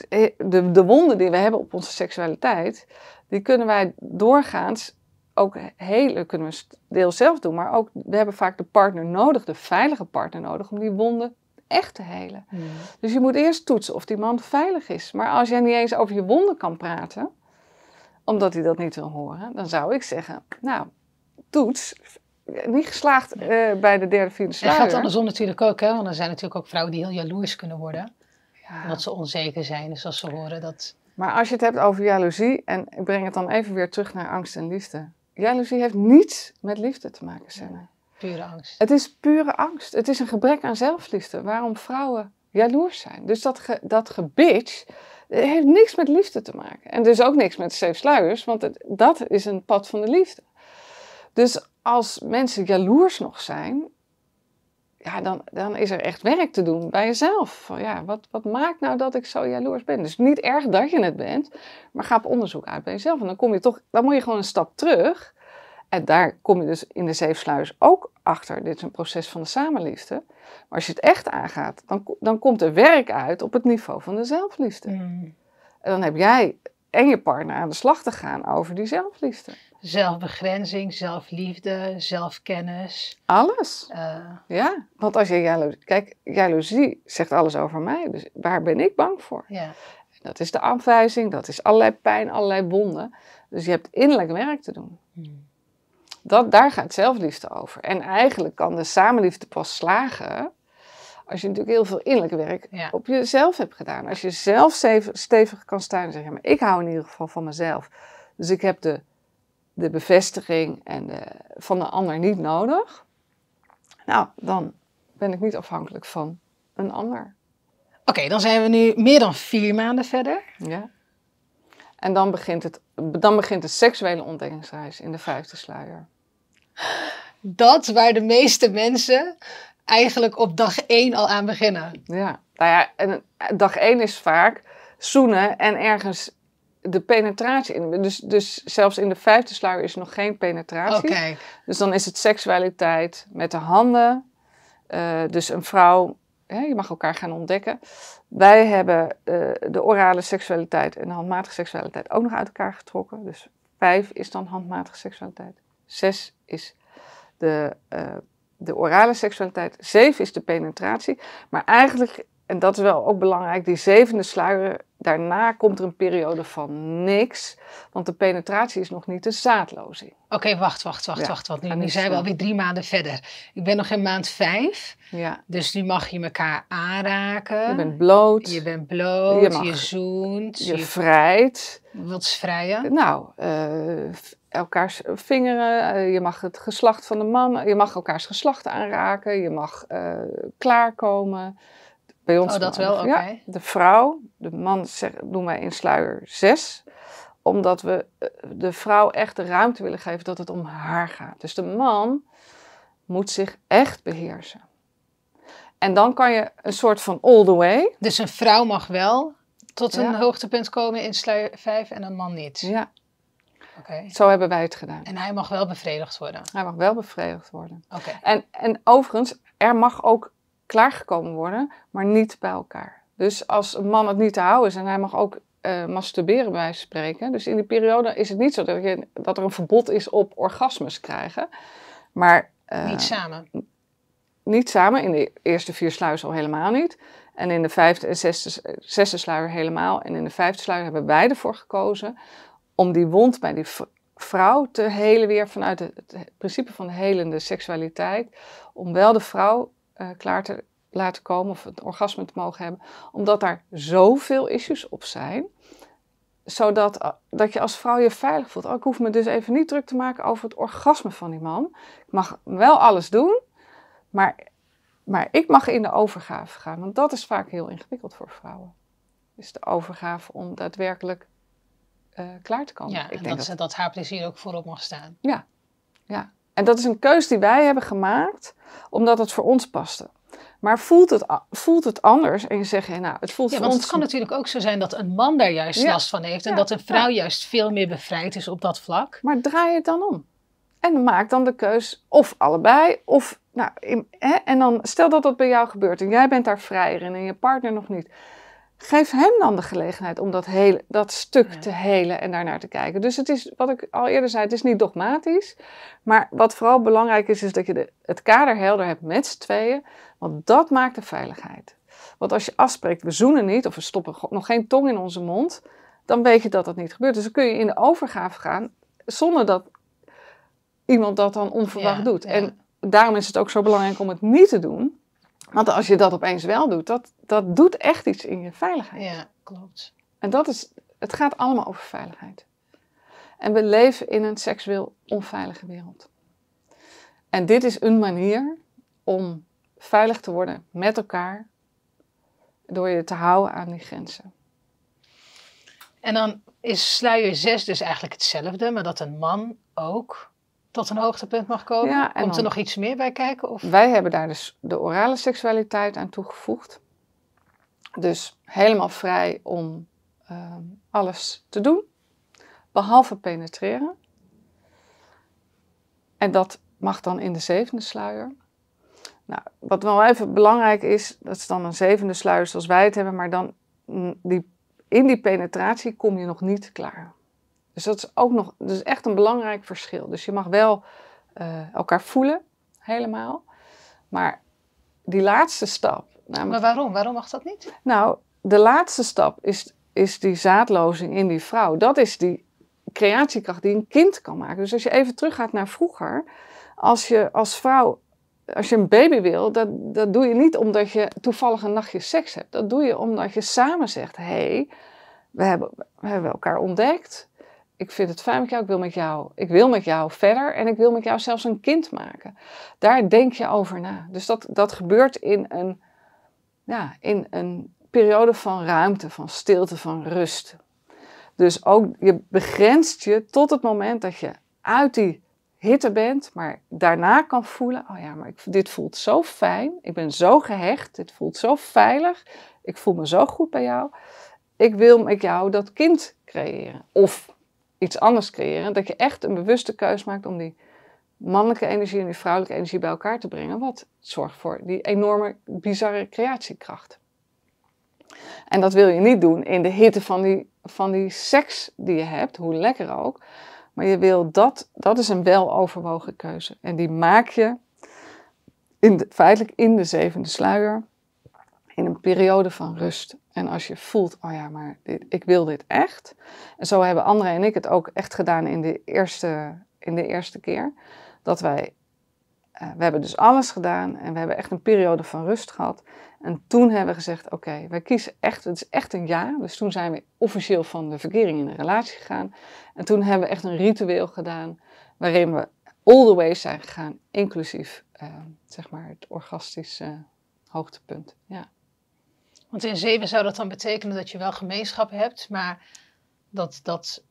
eh, de, de wonden die we hebben op onze seksualiteit, die kunnen wij doorgaans ook helen, kunnen we deel zelf doen, maar ook we hebben vaak de partner nodig, de veilige partner nodig, om die wonden echt te helen. Hmm. Dus je moet eerst toetsen of die man veilig is. Maar als jij niet eens over je wonden kan praten, omdat hij dat niet wil horen, dan zou ik zeggen, nou, toets. Niet geslaagd eh, bij de derde, vierde sluier. Dat gaat andersom natuurlijk ook, hè? want er zijn natuurlijk ook vrouwen die heel jaloers kunnen worden. Dat ze onzeker zijn, dus als ze horen dat... Maar als je het hebt over jaloezie, en ik breng het dan even weer terug naar angst en liefde. Jaloezie heeft niets met liefde te maken, Senna. Pure angst. Het is pure angst. Het is een gebrek aan zelfliefde. Waarom vrouwen jaloers zijn. Dus dat, ge, dat gebitch eh, heeft niks met liefde te maken. En dus ook niks met safe want dat is een pad van de liefde. Dus als mensen jaloers nog zijn, ja, dan, dan is er echt werk te doen bij jezelf. ja, wat, wat maakt nou dat ik zo jaloers ben? Dus niet erg dat je het bent, maar ga op onderzoek uit bij jezelf. En dan kom je toch, dan moet je gewoon een stap terug. En daar kom je dus in de zeefsluis ook achter. Dit is een proces van de samenliefde. Maar als je het echt aangaat, dan, dan komt er werk uit op het niveau van de zelfliefde. Mm. En dan heb jij en je partner aan de slag te gaan over die zelfliefde zelfbegrenzing, zelfliefde, zelfkennis. Alles. Eh, ja, want als je jaloezie... Kijk, jaloezie zegt alles over mij. Dus waar ben ik bang voor? Ja. Dat is de afwijzing, dat is allerlei pijn, allerlei bonden. Dus je hebt innerlijk werk te doen. Hmm. Dat, daar gaat zelfliefde over. En eigenlijk kan de samenliefde pas slagen als je natuurlijk heel veel innerlijk werk op jezelf hebt gedaan. Als je zelf stevig kan staan en zeggen, maar ik hou in ieder geval van mezelf. Dus ik heb de de bevestiging en van de ander niet nodig, nou, dan ben ik niet afhankelijk van een ander. Oké, dan zijn we nu meer dan vier maanden verder. Ja. En dan begint, het, dan begint de seksuele ontdekkingsreis in de vijfde sluier. Dat waar de meeste mensen eigenlijk op dag één al aan beginnen. Ja, nou ja, en dag één is vaak zoenen en ergens de penetratie in. Dus, dus zelfs in de vijfde sluier is nog geen penetratie. Dus dan is het seksualiteit met de handen. Eh, dus een vrouw, hè, je mag elkaar gaan ontdekken. Wij hebben eh, de orale seksualiteit en de handmatige seksualiteit ook nog uit elkaar getrokken. Dus vijf is dan handmatige seksualiteit. Zes is de, eh, de orale seksualiteit. Zeven is de penetratie. Maar eigenlijk en dat is wel ook belangrijk, die zevende sluier, daarna komt er een periode van niks. Want de penetratie is nog niet de zaadlozing. Oké, wacht, wacht, wacht, wacht. Want nu, nu zijn we wel alweer drie maanden verder. Ik ben nog in maand vijf. Ja. Dus nu mag je elkaar aanraken. Je bent bloot. Je bent bloot. Je, mag, je zoent. Je, je vrijt. Wat is vrijen? Nou, eh, elkaars vingeren. Eh, je mag het geslacht van de man. Je mag elkaars geslacht aanraken. Je mag eh, klaarkomen. Bij ons oh, dat wel, oké. de vrouw, de man doen wij in sluier 6 omdat we eh, de vrouw echt de ruimte willen geven dat het om haar gaat. Dus de man moet zich echt beheersen. En dan kan je een soort van all the way. Dus een vrouw mag wel tot een hoogtepunt komen in sluier 5 en een man niet. Ja. Okay. Zo hebben wij het gedaan. En hij mag wel bevredigd worden. Hij mag wel bevredigd worden. Oké. En, en overigens, er mag ook klaargekomen worden, maar niet bij elkaar. Dus als een man het niet te houden is en hij mag ook eh, masturberen bij wijze van spreken. Dus in die periode is het niet zo dat, je, dat er een verbod is op orgasmes krijgen. Maar, eh, niet samen? Niet samen, in de eerste vier sluizen al helemaal niet. En in de vijfde en zesde, zesde sluier helemaal. En in de vijfde sluier hebben wij ervoor gekozen om die wond bij die vrouw te helen weer vanuit het, principe van helende seksualiteit. Om wel de vrouw eh, klaar te laten komen of het orgasme te mogen hebben, omdat daar zoveel issues op zijn, zodat eh, dat je als vrouw je veilig voelt. ik hoef me dus even niet druk te maken over het orgasme van die man. Ik mag wel alles doen, maar, maar ik mag in de overgave gaan, want dat is vaak heel ingewikkeld voor vrouwen. Is de overgave om daadwerkelijk eh, klaar te komen. Ja, ik en denk dat, dat... dat haar plezier ook voorop mag staan. Ja, ja. En dat is een keus die wij hebben gemaakt omdat het voor ons paste. Maar voelt het, voelt het anders en je zegt, nou, het voelt voor want ons... Het kan natuurlijk ook zo zijn dat een man daar juist last van heeft en dat een vrouw juist veel meer bevrijd is op dat vlak. Maar draai het dan om. En maak dan de keus of allebei of... Nou, hè, en dan stel dat dat bij jou gebeurt en jij bent daar vrijer in en je partner nog niet geef hem dan de gelegenheid om dat, hele, dat stuk te helen en daarnaar te kijken. Dus het is, wat ik al eerder zei, het is niet dogmatisch. Maar wat vooral belangrijk is, is dat je de, het kader helder hebt met z'n tweeën. Want dat maakt de veiligheid. Want als je afspreekt, we zoenen niet of we stoppen nog geen tong in onze mond, dan weet je dat dat niet gebeurt. Dus dan kun je in de overgave gaan zonder dat iemand dat dan onverwacht doet. En daarom is het ook zo belangrijk om het niet te doen. Want als je dat opeens wel doet, dat, dat doet echt iets in je veiligheid. Ja, klopt. En dat is, het gaat allemaal over veiligheid. En we leven in een seksueel onveilige wereld. En dit is een manier om veilig te worden met elkaar, door je te houden aan die grenzen. En dan is sluier 6 dus eigenlijk hetzelfde, maar dat een man ook tot een hoogtepunt mag komen? Komt er nog iets meer bij kijken? Of? Wij hebben daar dus de orale seksualiteit aan toegevoegd. Dus helemaal vrij om ehm, alles te doen, behalve penetreren. En dat mag dan in de zevende sluier. Nou, wat wel even belangrijk is, dat is dan een zevende sluier zoals wij het hebben, maar dan mm, die, in die penetratie kom je nog niet klaar. Dus dat is ook nog, dat is echt een belangrijk verschil. Dus je mag wel eh, elkaar voelen, helemaal. Maar die laatste stap. maar waarom? Waarom mag dat niet? Nou, de laatste stap is, is die zaadlozing in die vrouw. Dat is die creatiekracht die een kind kan maken. Dus als je even teruggaat naar vroeger, als je als vrouw als je een baby wil, dat, dat doe je niet omdat je toevallig een nachtje seks hebt. Dat doe je omdat je samen zegt: hé, hey, we, hebben, we hebben elkaar ontdekt ik vind het fijn met jou, ik wil met jou, ik wil met jou verder en ik wil met jou zelfs een kind maken. Daar denk je over na. Dus dat, dat gebeurt in een, ja, in een periode van ruimte, van stilte, van rust. Dus ook je begrenst je tot het moment dat je uit die hitte bent, maar daarna kan voelen: oh ja, maar ik, dit voelt zo fijn. Ik ben zo gehecht. Dit voelt zo veilig. Ik voel me zo goed bij jou. Ik wil met jou dat kind creëren. Of iets anders creëren. Dat je echt een bewuste keus maakt om die mannelijke energie en die vrouwelijke energie bij elkaar te brengen. Wat zorgt voor die enorme, bizarre creatiekracht. En dat wil je niet doen in de hitte van die, van die seks die je hebt, hoe lekker ook. Maar je wil dat, dat is een weloverwogen keuze. En die maak je in feitelijk in de zevende sluier in een periode van rust. En als je voelt, oh ja, maar ik wil dit echt. En zo hebben André en ik het ook echt gedaan in de eerste, in de eerste keer. Dat wij, eh, we hebben dus alles gedaan en we hebben echt een periode van rust gehad. En toen hebben we gezegd, oké, wij kiezen echt, het is echt een jaar. Dus toen zijn we officieel van de verkering in een relatie gegaan. En toen hebben we echt een ritueel gedaan waarin we all the way zijn gegaan, inclusief eh, zeg maar het orgastische hoogtepunt. Ja. Want in zeven zou dat dan betekenen dat je wel gemeenschap hebt, maar dat dat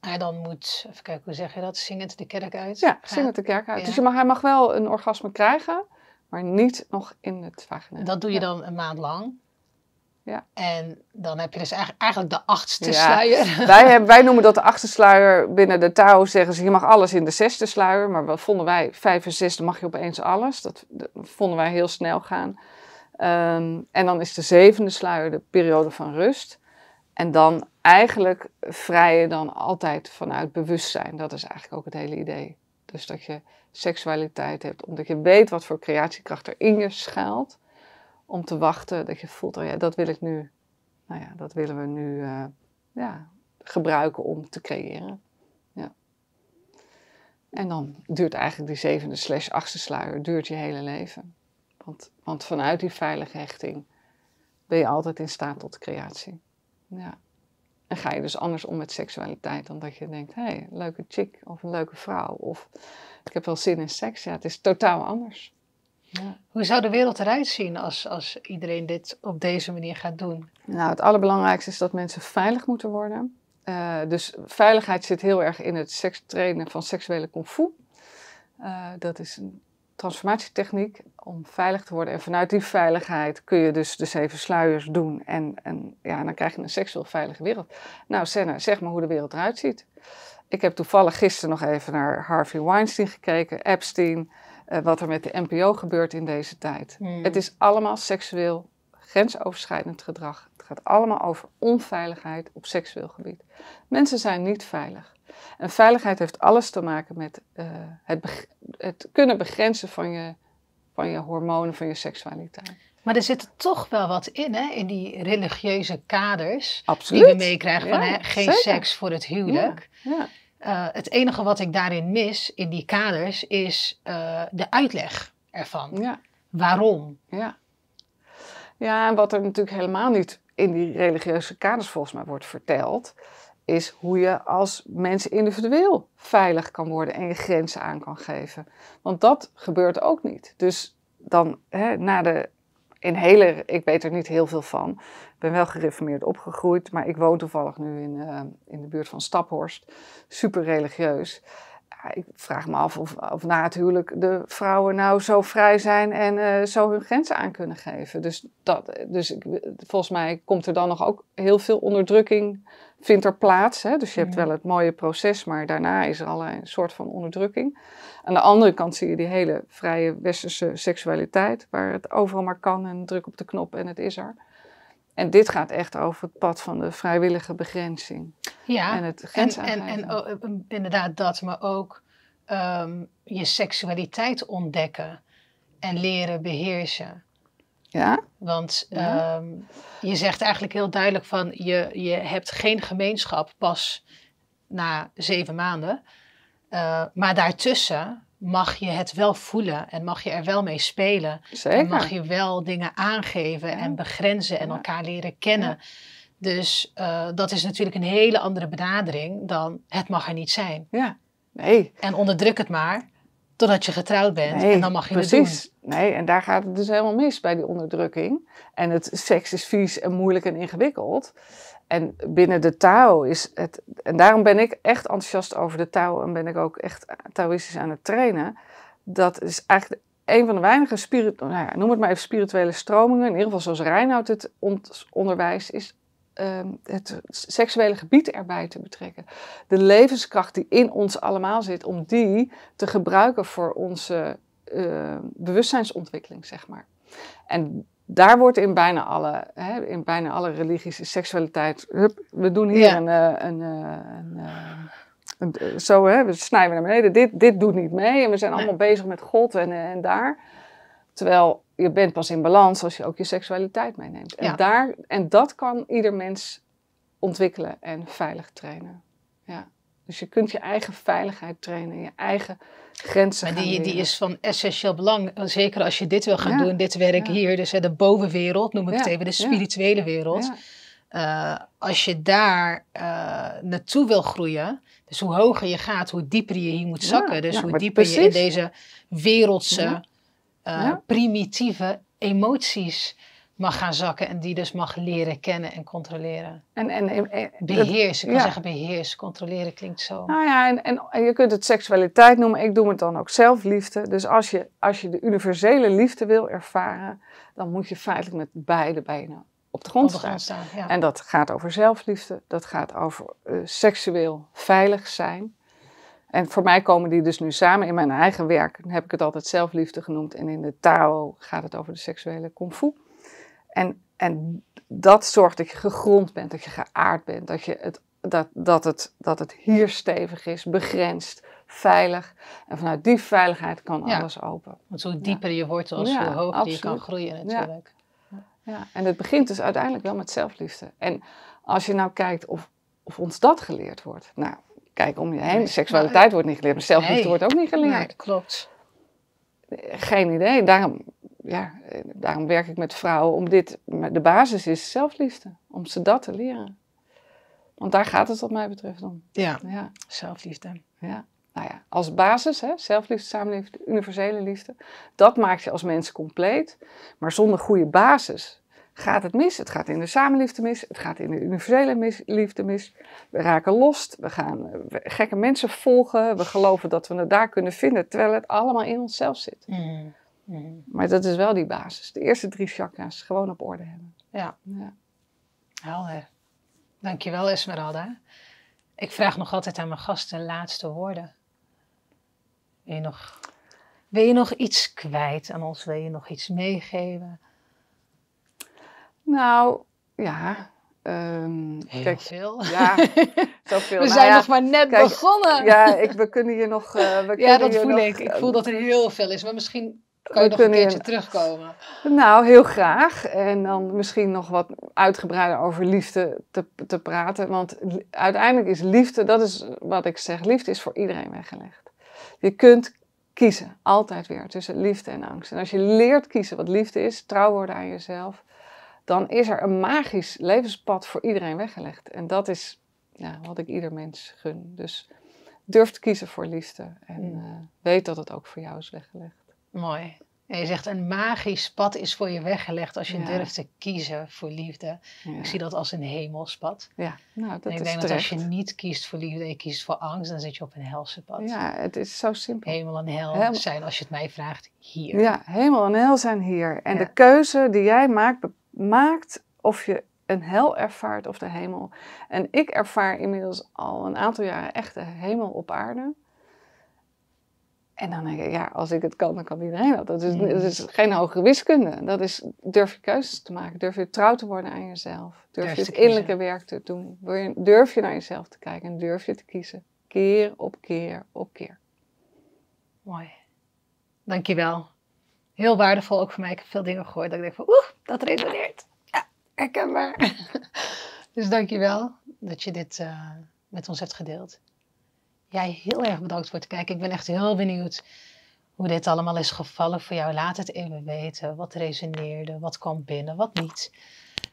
hij dan moet, even kijken, hoe zeg je dat? Zingend de kerk uit? Ja, zingend de kerk uit. Dus je mag, hij mag wel een orgasme krijgen, maar niet nog in het vagina. Dat doe je dan een maand lang. Ja. En dan heb je dus eigenlijk, de achtste sluier. Wij, wij noemen dat de achtste sluier. Binnen de Tao zeggen ze, je mag alles in de zesde sluier. Maar wat vonden wij, vijf en zes, mag je opeens alles. dat vonden wij heel snel gaan. Ehm, en dan is de zevende sluier de periode van rust. En dan eigenlijk vrij je dan altijd vanuit bewustzijn. Dat is eigenlijk ook het hele idee. Dus dat je seksualiteit hebt, omdat je weet wat voor creatiekracht er in je schuilt. Om te wachten dat je voelt, oh ja, dat wil ik nu. Nou ja, dat willen we nu eh, ja, gebruiken om te creëren. Ja. En dan duurt eigenlijk die zevende slash achtste sluier duurt je hele leven. Want, want vanuit die veilige hechting ben je altijd in staat tot creatie. Ja. En ga je dus anders om met seksualiteit dan dat je denkt, hé, hey, leuke chick of een leuke vrouw. Of ik heb wel zin in seks. Ja, het is totaal anders. Ja. Hoe zou de wereld eruit zien als, als iedereen dit op deze manier gaat doen? Nou, het allerbelangrijkste is dat mensen veilig moeten worden. Eh, dus veiligheid zit heel erg in het seks trainen van seksuele kung fu. Eh, dat is een transformatietechniek om veilig te worden. En vanuit die veiligheid kun je dus de zeven sluiers doen. En, en ja, dan krijg je een seksueel veilige wereld. Nou, Senna, zeg maar hoe de wereld eruit ziet. Ik heb toevallig gisteren nog even naar Harvey Weinstein gekeken, Epstein, eh, wat er met de NPO gebeurt in deze tijd. Hmm. Het is allemaal seksueel grensoverschrijdend gedrag. Het gaat allemaal over onveiligheid op seksueel gebied. Mensen zijn niet veilig. En veiligheid heeft alles te maken met eh, het, het, kunnen begrenzen van je, van je hormonen, van je seksualiteit. Maar er zit toch wel wat in, hè? In die religieuze kaders. Die we meekrijgen van hè? geen seks voor het huwelijk. Ja, eh, het enige wat ik daarin mis, in die kaders, is eh, de uitleg ervan. Ja. Waarom? Ja. ja, en wat er natuurlijk helemaal niet in die religieuze kaders volgens mij wordt verteld, is hoe je als mens individueel veilig kan worden en je grenzen aan kan geven. Want dat gebeurt ook niet. Dus dan hè, na de in hele, ik weet er niet heel veel van. Ik ben wel gereformeerd opgegroeid, maar ik woon toevallig nu in, eh, in de buurt van Staphorst. Super religieus ik vraag me af of, of na het huwelijk de vrouwen nou zo vrij zijn en eh, zo hun grenzen aan kunnen geven. Dus, dat, dus ik, volgens mij komt er dan nog ook heel veel onderdrukking, vindt er plaats. Hè? Dus je hebt wel het mooie proces, maar daarna is er allerlei een soort van onderdrukking. Aan de andere kant zie je die hele vrije westerse seksualiteit, waar het overal maar kan en druk op de knop en het is er. En dit gaat echt over het pad van de vrijwillige begrenzing. Ja, en, het en, en, eh, inderdaad dat, maar ook ehm, je seksualiteit ontdekken en leren beheersen. Ja. Want ehm, je zegt eigenlijk heel duidelijk van je, je hebt geen gemeenschap pas na zeven maanden. Eh, maar daartussen mag je het wel voelen en mag je er wel mee spelen. Zeker. En mag je wel dingen aangeven en begrenzen en elkaar leren kennen. Dus eh, dat is natuurlijk een hele andere benadering dan het mag er niet zijn. Ja, nee. En onderdruk het maar totdat je getrouwd bent nee, en dan mag je precies. het doen. Precies. Nee, en daar gaat het dus helemaal mis bij die onderdrukking. En het seks is vies en moeilijk en ingewikkeld. En binnen de Tao is het. En daarom ben ik echt enthousiast over de Tao en ben ik ook echt Taoïstisch aan het trainen. Dat is eigenlijk een van de weinige spirit, nou ja, noem het maar even spirituele stromingen. In ieder geval zoals Reinoud het onderwijs is. Ehm, het seksuele gebied erbij te betrekken. De levenskracht die in ons allemaal zit, om die te gebruiken voor onze ehm, bewustzijnsontwikkeling, zeg maar. En daar wordt in bijna alle, hè, in bijna alle religies seksualiteit. Hup, we doen hier een, eh, een, eh, een, eh, Zo, hè, we snijden naar beneden. Dit, dit doet niet mee. En we zijn allemaal bezig met God en, en daar. Terwijl je bent pas in balans als je ook je seksualiteit meeneemt. En, daar, en dat kan ieder mens ontwikkelen en veilig trainen. Ja. Dus je kunt je eigen veiligheid trainen, je eigen grenzen. Maar die, die is van essentieel belang. Eh, zeker als je dit wil gaan doen, dit werk hier. Dus de bovenwereld, noem ik het even, de spirituele wereld. Eh, als je daar eh, naartoe wil groeien, dus hoe hoger je gaat, hoe dieper je hier moet zakken. dus hoe dieper je in deze wereldse, primitieve emoties mag gaan zakken en die dus mag leren kennen en controleren. En, en, en eh, beheersen, ik kan zeggen beheersen, controleren klinkt zo. Nou ja, en, en, je kunt het seksualiteit noemen, ik doe het dan ook zelfliefde. Dus als je, als je de universele liefde wil ervaren, dan moet je feitelijk met beide benen op de grond, staan. En dat gaat over zelfliefde, dat gaat over eh, seksueel veilig zijn. En voor mij komen die dus nu samen in mijn eigen werk. Dan heb ik het altijd zelfliefde genoemd. En in de Tao gaat het over de seksuele kung fu. En, en dat zorgt dat je gegrond bent, dat je geaard bent, dat, je het, dat, dat, het, dat het hier stevig is, begrensd, veilig. En vanuit die veiligheid kan alles open. Want hoe dieper je wortels, ja, hoe hoger absoluut. je kan groeien natuurlijk. Ja. en het begint dus uiteindelijk wel met zelfliefde. En als je nou kijkt of, of ons dat geleerd wordt. Nou, kijk om je heen. Seksualiteit wordt niet geleerd, maar zelfliefde wordt ook niet geleerd. Nee, klopt. Geen idee. Daarom ja, eh, daarom werk ik met vrouwen, om dit, de basis is zelfliefde, om ze dat te leren. Want daar gaat het wat mij betreft om. Ja, ja. zelfliefde. Ja. Nou ja, als basis, hè, zelfliefde, samenliefde, universele liefde, dat maakt je als mens compleet. Maar zonder goede basis gaat het mis. Het gaat in de samenliefde mis, het gaat in de universele liefde mis. We raken lost, we gaan eh, gekke mensen volgen, we geloven dat we het daar kunnen vinden, terwijl het allemaal in onszelf zit. Mm. Mhm. Maar dat is wel die basis. De eerste drie chakra's gewoon op orde hebben. Ja. ja. Helder. Dankjewel Esmeralda. Ik vraag nog altijd aan mijn gasten laatste woorden. Wil je nog, je nog iets kwijt aan ons? Wil je nog iets meegeven? Nou, ja. Ehm, heel veel. We nou zijn nog maar net begonnen. Ja, ik, we kunnen hier nog... Eh, we ja, dat voel ik. Ik voel eh, dat er heel veel is. Maar misschien kan je nog een keertje terugkomen? Nou, heel graag. En dan misschien nog wat uitgebreider over liefde te, te praten. Want uiteindelijk is liefde, dat is wat ik zeg, liefde is voor iedereen weggelegd. Je kunt kiezen, altijd weer, tussen liefde en angst. En als je leert kiezen wat liefde is, trouw worden aan jezelf, dan is er een magisch levenspad voor iedereen weggelegd. En dat is wat ik ieder mens gun. Dus durf te kiezen voor liefde en hmm. eh, weet dat het ook voor jou is weggelegd. Mooi. En je zegt een magisch pad is voor je weggelegd als je durft te kiezen voor liefde. Ik zie dat als een hemelspad. Ja, nou, dat en ik denk dat als je niet kiest voor liefde en je kiest voor angst, dan zit je op een helse pad. Ja, het is zo simpel. Hemel en hel zijn, als je het mij vraagt, hier. Ja, hemel en hel zijn hier. En de keuze die jij maakt, maakt of je een hel ervaart of de hemel. En ik ervaar inmiddels al een aantal jaren echt hemel op aarde. En dan denk ik, ja, als ik het kan, dan kan iedereen dat. Dat is, mm. is geen hogere wiskunde. Dat is, durf je keuzes te maken. Durf je trouw te worden aan jezelf. Durf, je het innerlijke werk te doen. Durf je naar jezelf te kijken en durf je te kiezen. Keer op keer op keer. Mooi. Dankjewel. Heel waardevol ook voor mij. Ik heb veel dingen gehoord dat ik denk van, oeh, dat resoneert. Ja, herkenbaar. dus dankjewel dat je dit eh, met ons hebt gedeeld jij heel erg bedankt voor het kijken. Ik ben echt heel benieuwd hoe dit allemaal is gevallen voor jou. Laat het even weten. Wat resoneerde, wat kwam binnen, wat niet.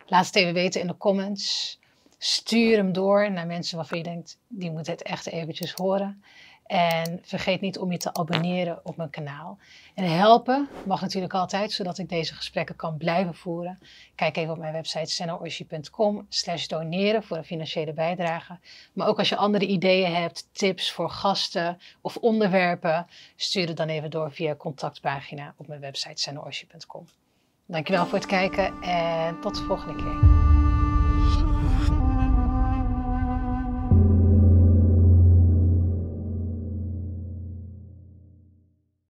Laat het even weten in de comments. Stuur hem door naar mensen waarvan je denkt, die moeten het echt eventjes horen. En vergeet niet om je te abonneren op mijn kanaal. En helpen mag natuurlijk altijd, zodat ik deze gesprekken kan blijven voeren. Kijk even op mijn website sennaorgie.com slash doneren voor een financiële bijdrage. Maar ook als je andere ideeën hebt, tips voor gasten of onderwerpen, stuur het dan even door via contactpagina op mijn website sennaorgie.com. Dankjewel voor het kijken en tot de volgende keer.